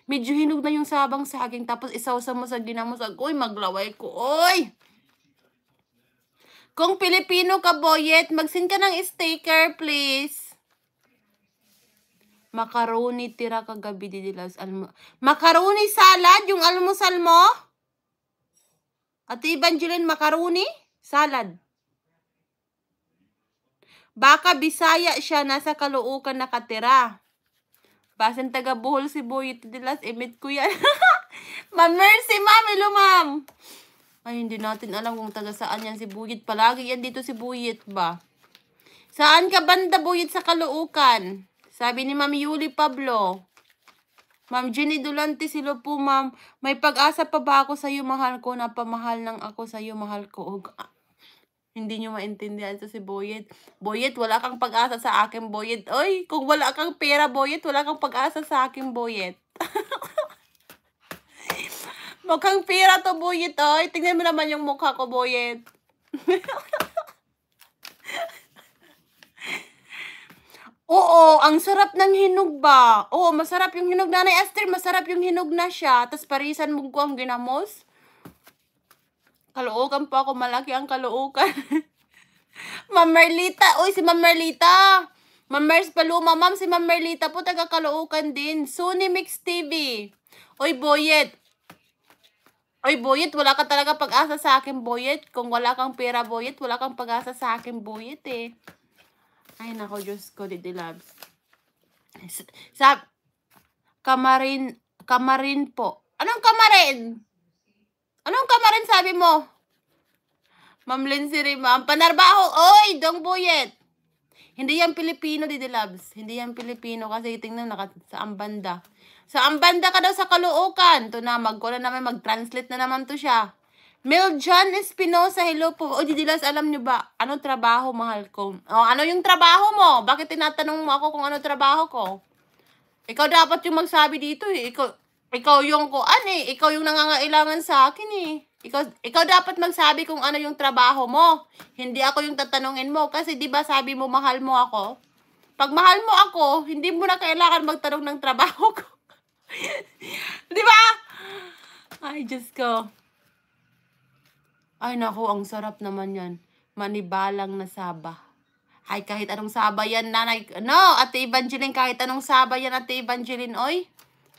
Medyo hinog na yung sabang sa akin Tapos isawsaw mo sa ginamosag. Uy, maglaway ko. Uy! Kung Pilipino ka, Boyet, magsin send ka ng sticker, please. Macaroni tira kagabi di dilas almo. Macaroni salad, yung almusal mo? at Evangeline, macaroni? Salad. Baka Bisaya siya, nasa Kaluukan nakatira. Basan taga Bohol si Boy, iti dilas, imit ko yan. Ma'am Mercy, ma'am, hello ma'am. Ay, hindi natin alam kung taga saan yan si Buyit. Palagi yan dito si Buyit ba? Saan ka banda, Buyit, sa Kaluukan? Sabi ni Ma'am Yuli Pablo. Ma'am Jenny Dulante, silo po, ma'am. May pag-asa pa ba ako sa'yo, mahal ko? Napamahal nang ako sa'yo, mahal ko. Hindi nyo maintindihan sa si Boyet. Boyet, wala kang pag-asa sa akin, Boyet. Oy, kung wala kang pera, Boyet, wala kang pag-asa sa akin, Boyet. Mukhang pera to, Boyet, oy. Tingnan mo naman yung mukha ko, Boyet. Oo, ang sarap ng hinog ba? Oo, masarap yung hinog nanay Esther, masarap yung hinog na siya. Tapos parisan mo ko ang ginamos. Kaluukan po ako. Malaki ang kaluukan. Ma'am Merlita. Uy, si Ma'am Merlita. Ma'am Mers Paluma. Ma'am, si Ma'am Merlita po. Taga kaluukan din. Sunny Mix TV. Uy, Boyet. Oy, Boyet, wala ka talaga pag-asa sa akin, Boyet. Kung wala kang pera, Boyet, wala kang pag-asa sa akin, Boyet, eh. Ay, nako, Diyos ko, Didi Loves. Sa, kamarin, kamarin po. Anong kamarin? Anong kamarin sabi mo? Ma'am Lindsay Rima, ang panarbaho, oy, dong buyet. Hindi yan Pilipino, Didi Labs. Hindi yan Pilipino kasi tingnan naka, sa ambanda. Sa ambanda ka daw sa kaluukan. To na, na naman, mag-translate na naman to siya. Miljan Espinosa, hello po. O, Didi Labs, alam niyo ba, ano trabaho, mahal ko? O, ano yung trabaho mo? Bakit tinatanong mo ako kung ano trabaho ko? Ikaw dapat yung magsabi dito eh. Ikaw, ikaw yung ko ano eh, ikaw yung nangangailangan sa akin eh. Ikaw, ikaw dapat magsabi kung ano yung trabaho mo. Hindi ako yung tatanungin mo kasi 'di ba sabi mo mahal mo ako? Pag mahal mo ako, hindi mo na kailangan magtanong ng trabaho ko. 'Di ba? Ay, just ko. Ay nako, ang sarap naman 'yan. Manibalang na saba. Ay, kahit anong saba yan, nanay. No, Ate Evangeline, kahit anong saba yan, Ate Evangeline, oy.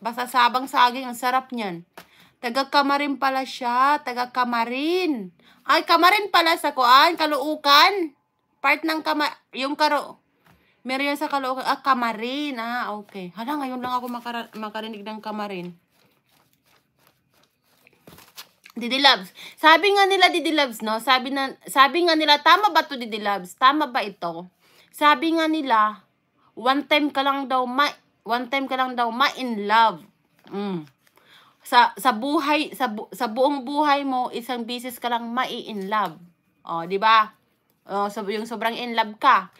Basta sabang saging, ang sarap niyan. Taga Kamarin pala siya, taga Kamarin. Ay, Kamarin pala sa Kuan, Kaluukan. Part ng Kamar, yung Karo. Meron yan sa Kaluukan. Ah, Kamarin. Ah, okay. Hala, ngayon lang ako makara makarinig ng Kamarin. Didi Loves. Sabi nga nila Didi Loves, no? Sabi, na, sabi nga nila, tama ba to Didi Loves? Tama ba ito? Sabi nga nila, one time ka lang daw ma One time ka lang daw, ma-in love. Mm. Sa, sa buhay, sa, bu sa buong buhay mo, isang bisis ka lang ma-in love. oh, di ba? Oh, so, yung sobrang in love ka.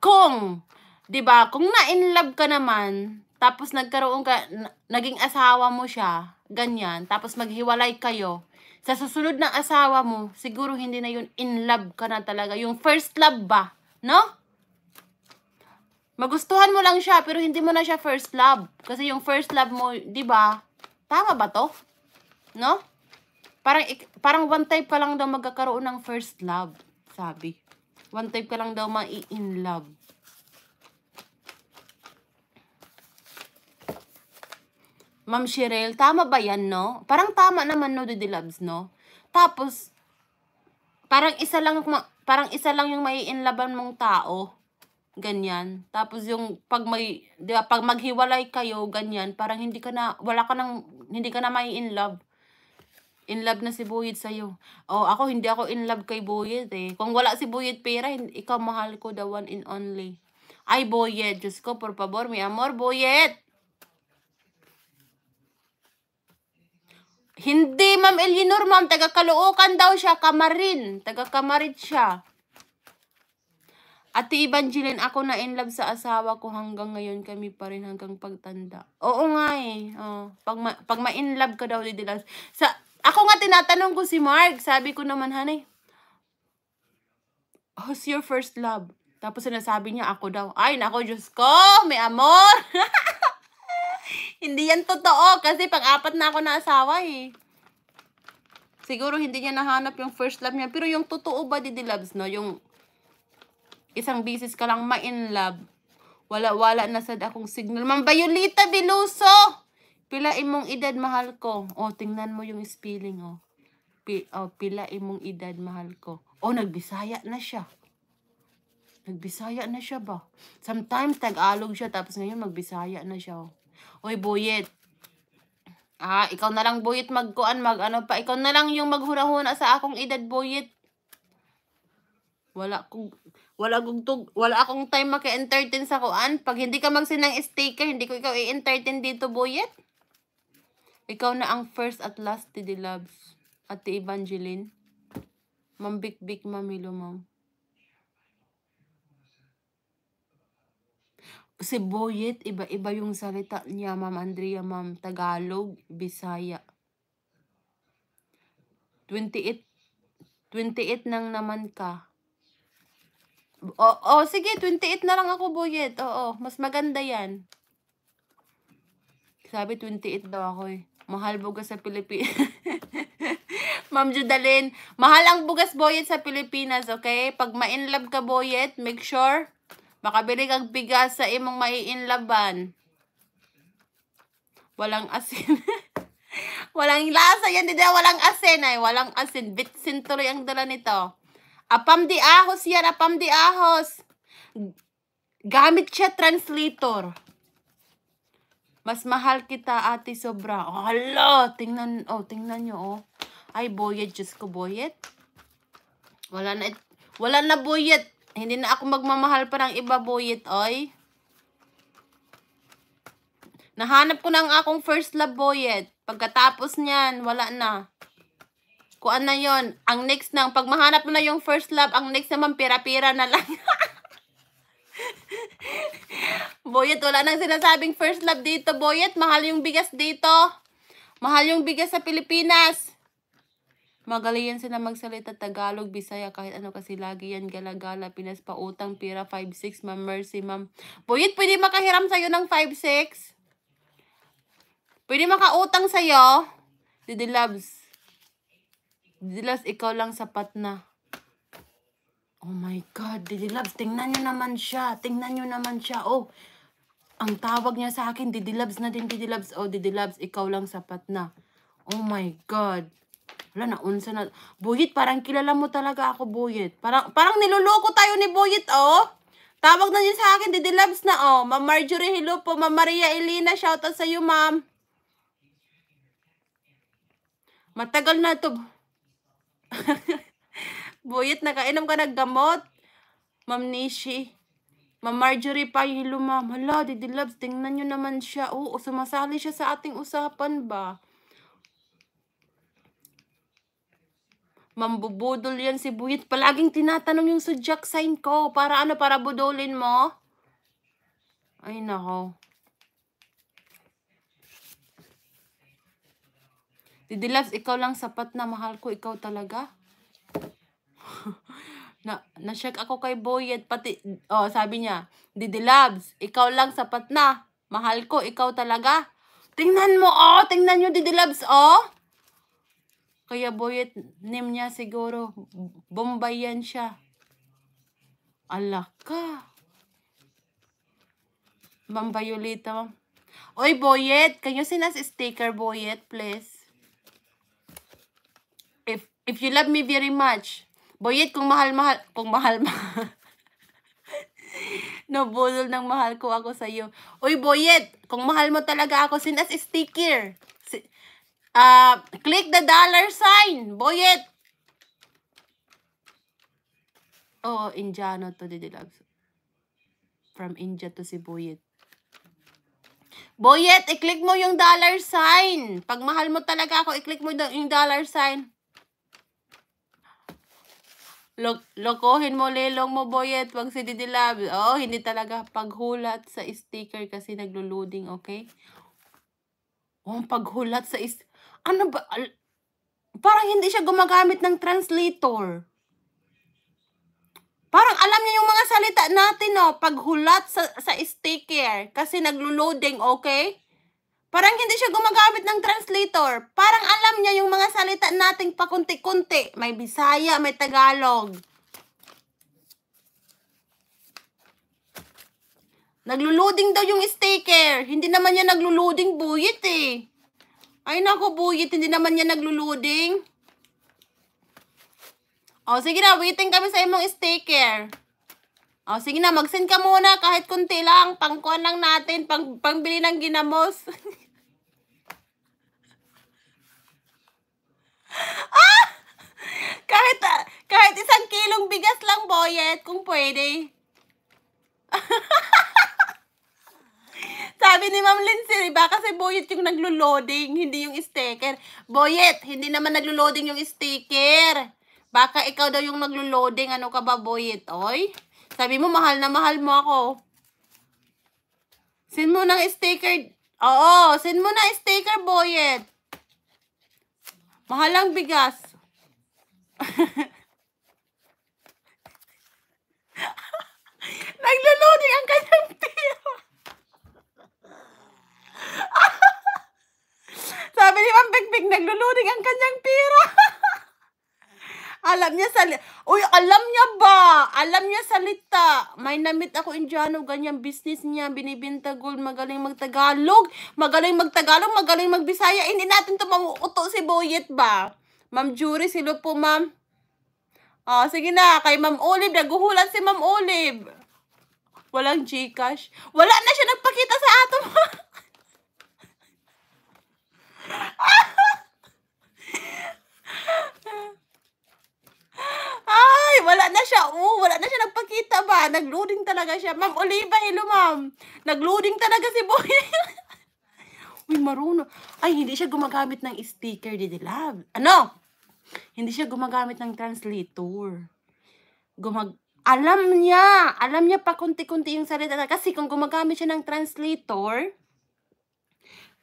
Kung, di ba, kung na-in love ka naman, tapos nagkaroon ka, naging asawa mo siya, ganyan, tapos maghiwalay kayo, sa susunod na asawa mo, siguro hindi na yun in love ka na talaga. Yung first love ba? No? Magustuhan mo lang siya, pero hindi mo na siya first love. Kasi yung first love mo, di ba? Tama ba to? No? Parang, parang one type ka lang daw magkakaroon ng first love, sabi. One type ka lang daw mai-in love. Ma'am Cheryl, tama ba yan, no? Parang tama naman, no, Didi Loves, no? Tapos, parang isa lang, parang isa lang yung mai-inlaban mong tao ganyan. Tapos yung pag may, di ba, pag maghiwalay kayo, ganyan, parang hindi ka na, wala ka nang, hindi ka na may in love. In love na si Buyid sa iyo. oh, ako, hindi ako in love kay Buyid eh. Kung wala si Buyid pera, ikaw mahal ko, the one and only. Ay, Buyid, just ko, por favor, mi amor, Buyid! Hindi, Ma'am Elinor, Ma'am, taga Kaluokan daw siya, Kamarin. Taga Kamarin siya. At Ate Evangeline, ako na in love sa asawa ko hanggang ngayon kami pa rin hanggang pagtanda. Oo nga eh. Oh, pag, ma pag ma-in love ka daw, Lady Lance. Sa, ako nga tinatanong ko si Mark. Sabi ko naman, honey, who's your first love? Tapos sinasabi niya, ako daw. Ay, nako, Diyos ko, may amor. hindi yan totoo kasi pag apat na ako na asawa eh. Siguro hindi niya nahanap yung first love niya. Pero yung totoo ba, Didi Loves, no? Yung Isang bisis ka lang ma-in love. Wala-wala na sad akong signal. Ma'am Violeta Biluso! Pila imong edad, mahal ko. oh tingnan mo yung spelling, oh Pi o oh, pilain mong edad, mahal ko. oh nagbisaya na siya. Nagbisaya na siya ba? Sometimes, Tagalog siya, tapos ngayon magbisaya na siya, oh Oy, Boyet, Ah, ikaw na lang buyit magkuan, mag ano pa. Ikaw na lang yung maghuna sa akong edad buyit. Wala kong, wala, gugtog, wala akong time maka-entertain sa kuan. Pag hindi ka magsinang stay hindi ko ikaw i-entertain dito, Boyet. Ikaw na ang first at last, Tidi Loves. At Ate Evangeline. Mambikbik, mamilo, ma'am. si Boyet, iba-iba yung salita niya, Ma'am Andrea, Ma'am Tagalog, Bisaya. 28, 28 nang naman ka oh, o sige, 28 na lang ako, Boyet. Oo, mas maganda yan. Sabi, 28 daw ako eh. Mahal bugas sa Pilipinas. Ma'am Judalyn, mahal ang bugas, Boyet, sa Pilipinas, okay? Pag ma-inlove ka, Boyet, make sure makabili kang bigas sa imong mai-inlaban. Walang asin. walang lasa yan, hindi walang asin ay. Walang asin. Bitsin tuloy ang dala nito. Apam di ahos yan, apam di ahos. Gamit siya translator. Mas mahal kita, ate, sobra. hala, tingnan, oh, tingnan nyo, oh. Ay, boyet, Diyos ko, boyet. Wala na, wala na boyet. Hindi na ako magmamahal pa ng iba, boyet, oy. Nahanap ko na ang akong first love, boyet. Pagkatapos niyan, wala na kuan na yon ang next nang pag mahanap mo na yung first love, ang next naman pira-pira na lang. Boyet, wala nang sinasabing first love dito, Boyet. Mahal yung bigas dito. Mahal yung bigas sa Pilipinas. Magaling yan sila magsalita Tagalog, Bisaya, kahit ano kasi lagi yan galagala, Pinas pa utang, pira, 5-6, ma'am Mercy, ma'am. Boyet, pwede makahiram sa'yo ng 5-6? Pwede makautang sa'yo? Didi loves. Dilas, ikaw lang sapat na. Oh my God, Didi tingnan nyo naman siya. Tingnan nyo naman siya. Oh, ang tawag niya sa akin, Didi na din, Didi Oh, Didi ikaw lang sapat na. Oh my God. Wala na, unsa na. Buhit, parang kilala mo talaga ako, Buyit. Parang, parang niloloko tayo ni Buyit, oh. Tawag na niya sa akin, Didi na, oh. Ma'am Marjorie, hello po. Ma'am Maria Elena, shout shoutout sa'yo, ma'am. Matagal na to. Buyit, nakainom ka naggamot. Ma'am Nishi. Ma'am Marjorie pa, hello ma'am. Hala, Didi Loves, tingnan nyo naman siya. Oo, sumasali siya sa ating usapan ba? Mambubudol yan si Buyit. Palaging tinatanong yung zodiac sign ko. Para ano, para budolin mo? Ay, nako. Didi Loves, ikaw lang sapat na mahal ko. Ikaw talaga. na na ako kay Boyet pati oh sabi niya Didi Labs ikaw lang sapat na mahal ko ikaw talaga tingnan mo oh tingnan niyo Didi Labs oh kaya Boyet name niya siguro Bombay yan siya ala ka Mambayolita Oy Boyet can you send us a sticker Boyet please If you love me very much. Boyet, kung mahal-mahal, kung mahal-mahal. no, bulol ng mahal ko ako sa iyo. Uy, Boyet, kung mahal mo talaga ako, sin as sticker. Uh, click the dollar sign, Boyet. Oo, oh, Indiano to, Didilags. From India to si Boyet. Boyet, i-click mo yung dollar sign. Pag mahal mo talaga ako, i-click mo yung dollar sign. Lok lokohin mo lelong mo boyet, wag si didilab. Oh, hindi talaga paghulat sa sticker kasi naglo okay? Oh, paghulat sa Ano ba? Parang hindi siya gumagamit ng translator. Parang alam niya yung mga salita natin, oh, Paghulat sa, sa sticker kasi naglo-loading, okay? Parang hindi siya gumagamit ng translator. Parang alam niya yung mga salita nating pakunti-kunti. May Bisaya, may Tagalog. Nagluloading daw yung staker. Hindi naman niya nagluloading buyit eh. Ay nako buyit, hindi naman niya nagluloading. O sige na, waiting kami sa imong staker. O, oh, sige na, mag-send ka muna kahit kunti lang. Pangkuhan lang natin, pang, pangbili ng ginamos. ah! Kahit, ah, kahit isang kilong bigas lang, Boyet, kung pwede. Sabi ni Ma'am Lindsay, ba kasi Boyet yung naglo-loading, hindi yung sticker. Boyet, hindi naman naglo-loading yung sticker. Baka ikaw daw yung naglo-loading. Ano ka ba, Boyet? Oy? Sabi mo, mahal na mahal mo ako. Send mo ng sticker. Oo, send mo na sticker, boyet. Mahal ang bigas. Nagluluning ang kanyang pira. Sabi ni Ma'am Bigbig, nagluluning ang kanyang pira. alam niya salita. Uy, alam niya ba? Alam niya salita. May namit ako Indiano, ganyan business niya, binibinta gold, magaling magtagalog, magaling magtagalog, magaling magbisaya. Eh, hindi natin to mamuuto si Boyet ba? Ma'am Jury, silo po ma'am. Ah, sige na, kay Ma'am Olive, naguhulan si Ma'am Olive. Walang Gcash. Wala na siya nagpakita sa ato. ah! Uy, wala na siya. Oo, oh, wala na siya nagpakita ba? Nagloading talaga siya. Ma'am Oliva, hello eh, ma'am. Nagloading talaga si Boy. Uy, maruno. Ay, hindi siya gumagamit ng sticker, Didi Love. Ano? Hindi siya gumagamit ng translator. Gumag alam niya. Alam niya pa kunti-kunti yung salita. Kasi kung gumagamit siya ng translator,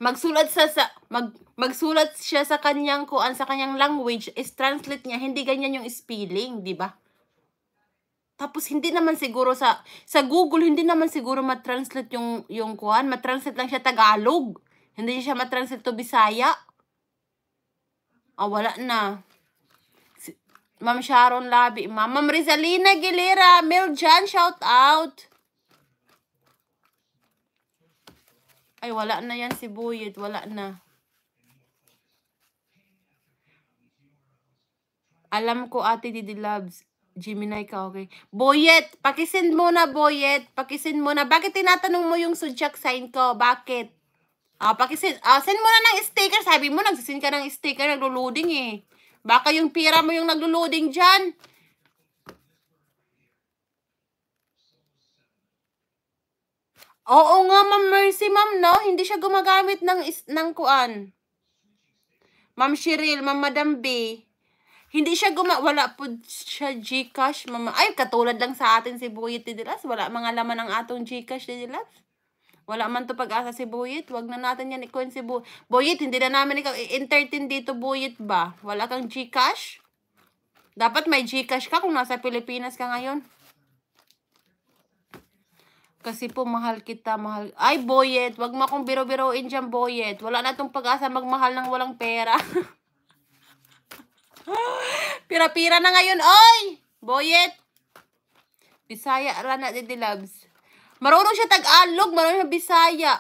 magsulat sa, sa mag, magsulat siya sa kanyang kuan sa kanyang language is translate niya hindi ganyan yung spelling di ba tapos hindi naman siguro sa sa Google hindi naman siguro ma-translate yung yung kuan, ma-translate lang siya Tagalog. Hindi siya ma-translate to Bisaya. Ah, wala na. Si, Ma'am Sharon Labi, Ma'am Ma Rizalina Gilera, Miljan, shout out. Ay, wala na yan si Buyit, wala na. Alam ko ate Didi Loves, Gemini ka, okay. Boyet! Pakisend mo na, Boyet! Pakisend mo na. Bakit tinatanong mo yung zodiac sign ko? Bakit? Ah, oh, pakisend. Ah, send mo na ng sticker. Sabi mo, nagsisend ka ng sticker. Naglo-loading eh. Baka yung pira mo yung naglo-loading dyan. Oo nga, Ma'am Mercy, Ma'am, no? Hindi siya gumagamit ng, is ng kuan. Ma'am Cheryl, Ma'am Madam B. Hindi siya guma, wala po siya Gcash, mama. Ay, katulad lang sa atin si Buyit Didilas. Wala mga laman ang atong Gcash, Didilas. Wala man to pag-asa si Buyit. Wag na natin yan ikuin si Bu Buyit. Hindi na namin ikaw i-entertain dito, Buyit ba? Wala kang Gcash? Dapat may Gcash ka kung nasa Pilipinas ka ngayon. Kasi po, mahal kita, mahal. Ay, Boyet, wag mo akong biro-biroin dyan, Boyet. Wala na tong pag-asa magmahal ng walang pera. Pira-pira na ngayon, oy! Boyet! Bisaya ra na Didi loves. Marunong siya Tagalog, marunong siya Bisaya.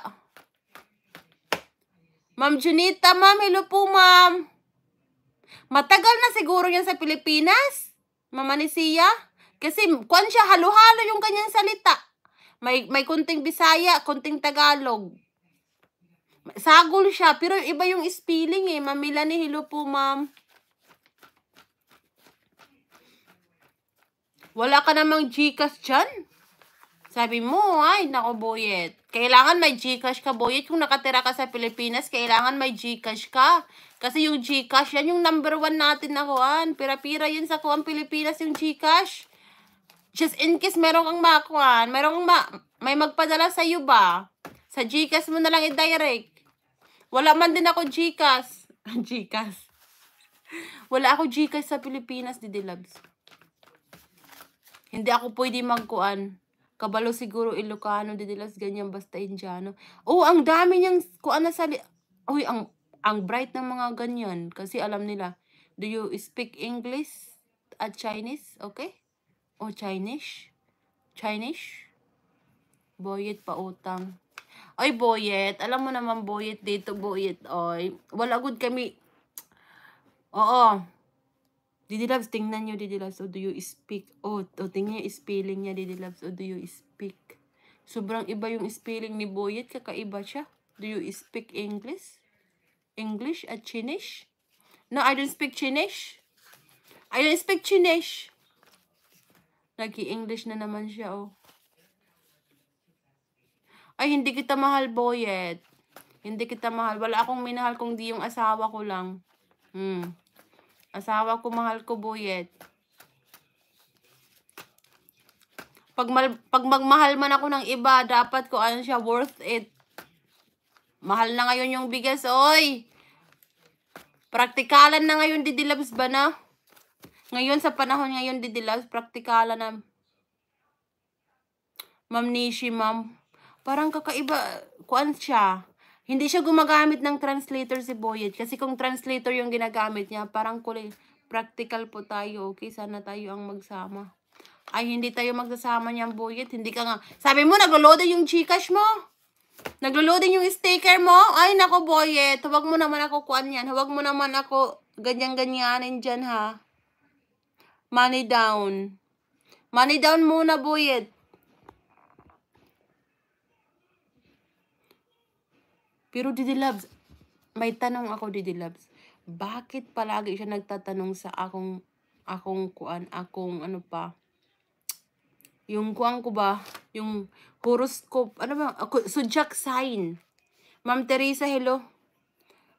Ma'am Junita, ma'am, hello po, ma'am. Matagal na siguro yan sa Pilipinas, mamanisiya. Kasi kwan siya, halo-halo yung kanyang salita. May, may kunting Bisaya, kunting Tagalog. Sagol siya, pero iba yung spelling eh. Mamila ni hello po, ma'am. Wala ka namang Gcash dyan? Sabi mo, ay, nako, Boyet. Kailangan may Gcash ka, Boyet. Kung nakatira ka sa Pilipinas, kailangan may Gcash ka. Kasi yung Gcash, yan yung number one natin na kuhan. Pira-pira yun sa kuhan Pilipinas yung Gcash. Just in case meron kang makuhan, meron kang ma may magpadala sa iyo ba? Sa Gcash mo na lang i-direct. Wala man din ako Gcash. Gcash. Wala ako Gcash sa Pilipinas, Didi Labs. Hindi ako pwede magkuan. Kabalo siguro Ilocano, Didilas, ganyan, basta Indiano. Oh, ang dami niyang kuan na sa... Uy, ang, ang bright ng mga ganyan. Kasi alam nila, do you speak English at Chinese? Okay? O Chinese? Chinese? Boyet pa utang. Ay, Boyet. Alam mo naman, Boyet dito, Boyet. Oy. Wala good kami. Oo. Didi Loves, tingnan nyo, Didi Loves, o do you speak? oh, oh, tingnan yung spelling niya, Didi Loves, o do you speak? Sobrang iba yung spelling ni Boyet, kakaiba siya. Do you speak English? English at Chinese? No, I don't speak Chinese. I don't speak Chinese. Nag-i-English na naman siya, oh. Ay, hindi kita mahal, Boyet. Hindi kita mahal. Wala akong minahal kung di yung asawa ko lang. Hmm. Asawa ko, mahal ko, buyet. Pag, mal, pag magmahal man ako ng iba, dapat ko ano siya, worth it. Mahal na ngayon yung bigas, oy! Praktikalan na ngayon, didilabs ba na? Ngayon, sa panahon ngayon, didilabs, praktikalan na. Ma'am Nishi, ma'am. Parang kakaiba, kuan siya hindi siya gumagamit ng translator si Boyet. Kasi kung translator yung ginagamit niya, parang kulay, practical po tayo. Okay, sana tayo ang magsama. Ay, hindi tayo magsasama niyang Boyet. Hindi ka nga. Sabi mo, naglo-loading yung Gcash mo. Naglo-loading yung sticker mo. Ay, nako Boyet. Huwag mo naman ako kuan yan. Huwag mo naman ako ganyan-ganyanin dyan ha. Money down. Money down muna, Boyet. Pero Didi Loves, may tanong ako Didi Loves. Bakit palagi siya nagtatanong sa akong akong kuan, akong ano pa? Yung kuan ko ba? Yung horoscope, ano ba? Ako, sign. Ma'am Teresa, hello.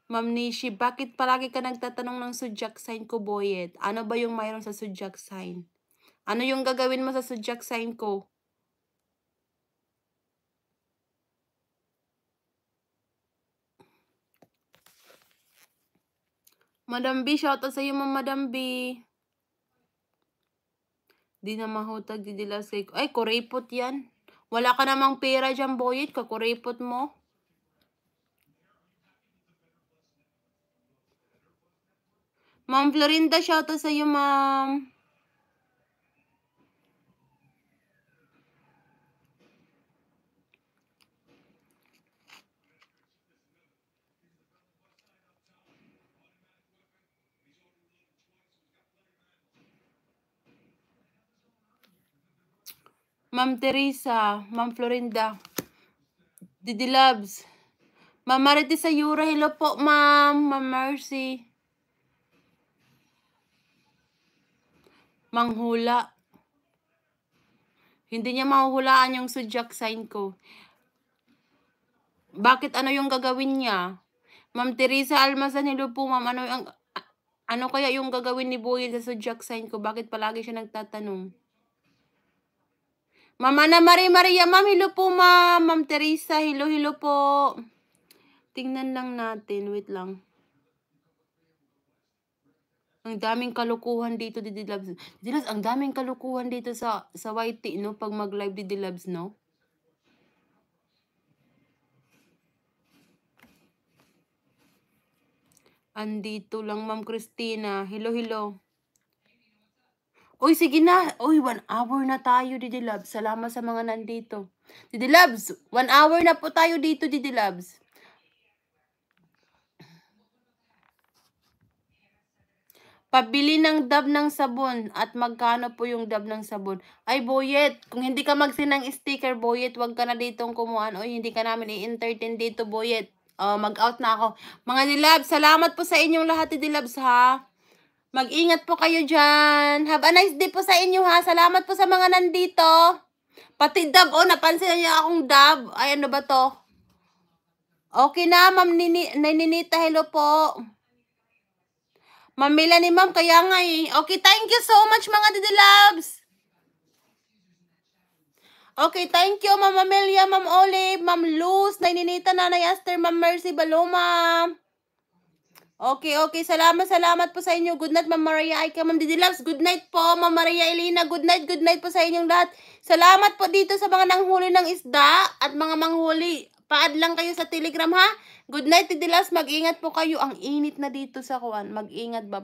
Ma'am Nishi, bakit palagi ka nagtatanong ng zodiac sign ko, Boyet? Ano ba yung mayroon sa zodiac sign? Ano yung gagawin mo sa zodiac sign ko? Madam B, shout out sa iyo, Ma'am Madam B. Di na mahutag, di dila Ay, kuripot yan. Wala ka namang pera dyan, Boyet. Kakuripot mo. Ma'am Florinda, shout out sa iyo, Ma'am. Ma'am Teresa, Ma'am Florinda, Didi Labs, Ma'am Marite Sayura, hello po ma'am, Ma'am Mercy, Hula, hindi niya mahuhulaan yung zodiac sign ko. Bakit ano yung gagawin niya? Ma'am Teresa Almazan, hello po ma'am, ano, ano kaya yung gagawin ni Boyle sa zodiac sign ko? Bakit palagi siya nagtatanong? Mama na Maria Maria, ma'am, hello po ma'am. Ma'am Teresa, hello, hello po. Tingnan lang natin, wait lang. Ang daming kalukuhan dito, Didi Loves. Didi Loves, ang daming kalukuhan dito sa, sa YT, no? Pag mag-live, Didi Loves, no? Andito lang, Ma'am Christina. Hello, hello. Uy, sige na. Uy, one hour na tayo, Didi Loves. Salamat sa mga nandito. Didi Loves, one hour na po tayo dito, Didi Loves. Pabili ng dab ng sabon at magkano po yung dab ng sabon. Ay, Boyet, kung hindi ka magsinang sticker, Boyet, wag ka na ditong kumuha. Uy, hindi ka namin i-entertain dito, Boyet. Uh, mag-out na ako. Mga Dilab, salamat po sa inyong lahat, Didi Loves, ha? Mag-ingat po kayo dyan. Have a nice day po sa inyo ha. Salamat po sa mga nandito. Pati dab, oh, napansin niyo akong dab. Ay, ano ba to? Okay na, ma'am Nini Ninita, hello po. Mamila ni ma'am, kaya nga eh. Okay, thank you so much mga Didi Loves. Okay, thank you, Ma'am Amelia, Ma'am Olive, Ma'am Luz, Naninita, Nanay Esther, Ma'am Mercy Baloma. Ma'am. Okay, okay. Salamat, salamat po sa inyo. Good night, Ma'am Maria Ike, Ma'am Didi Loves. Good night po, Ma'am Maria Elena. Good night, good night po sa inyong lahat. Salamat po dito sa mga nanghuli ng isda at mga manghuli. Paad lang kayo sa Telegram, ha? Good night, Didi Loves. Mag-ingat po kayo. Ang init na dito sa kuan. Mag-ingat, baba.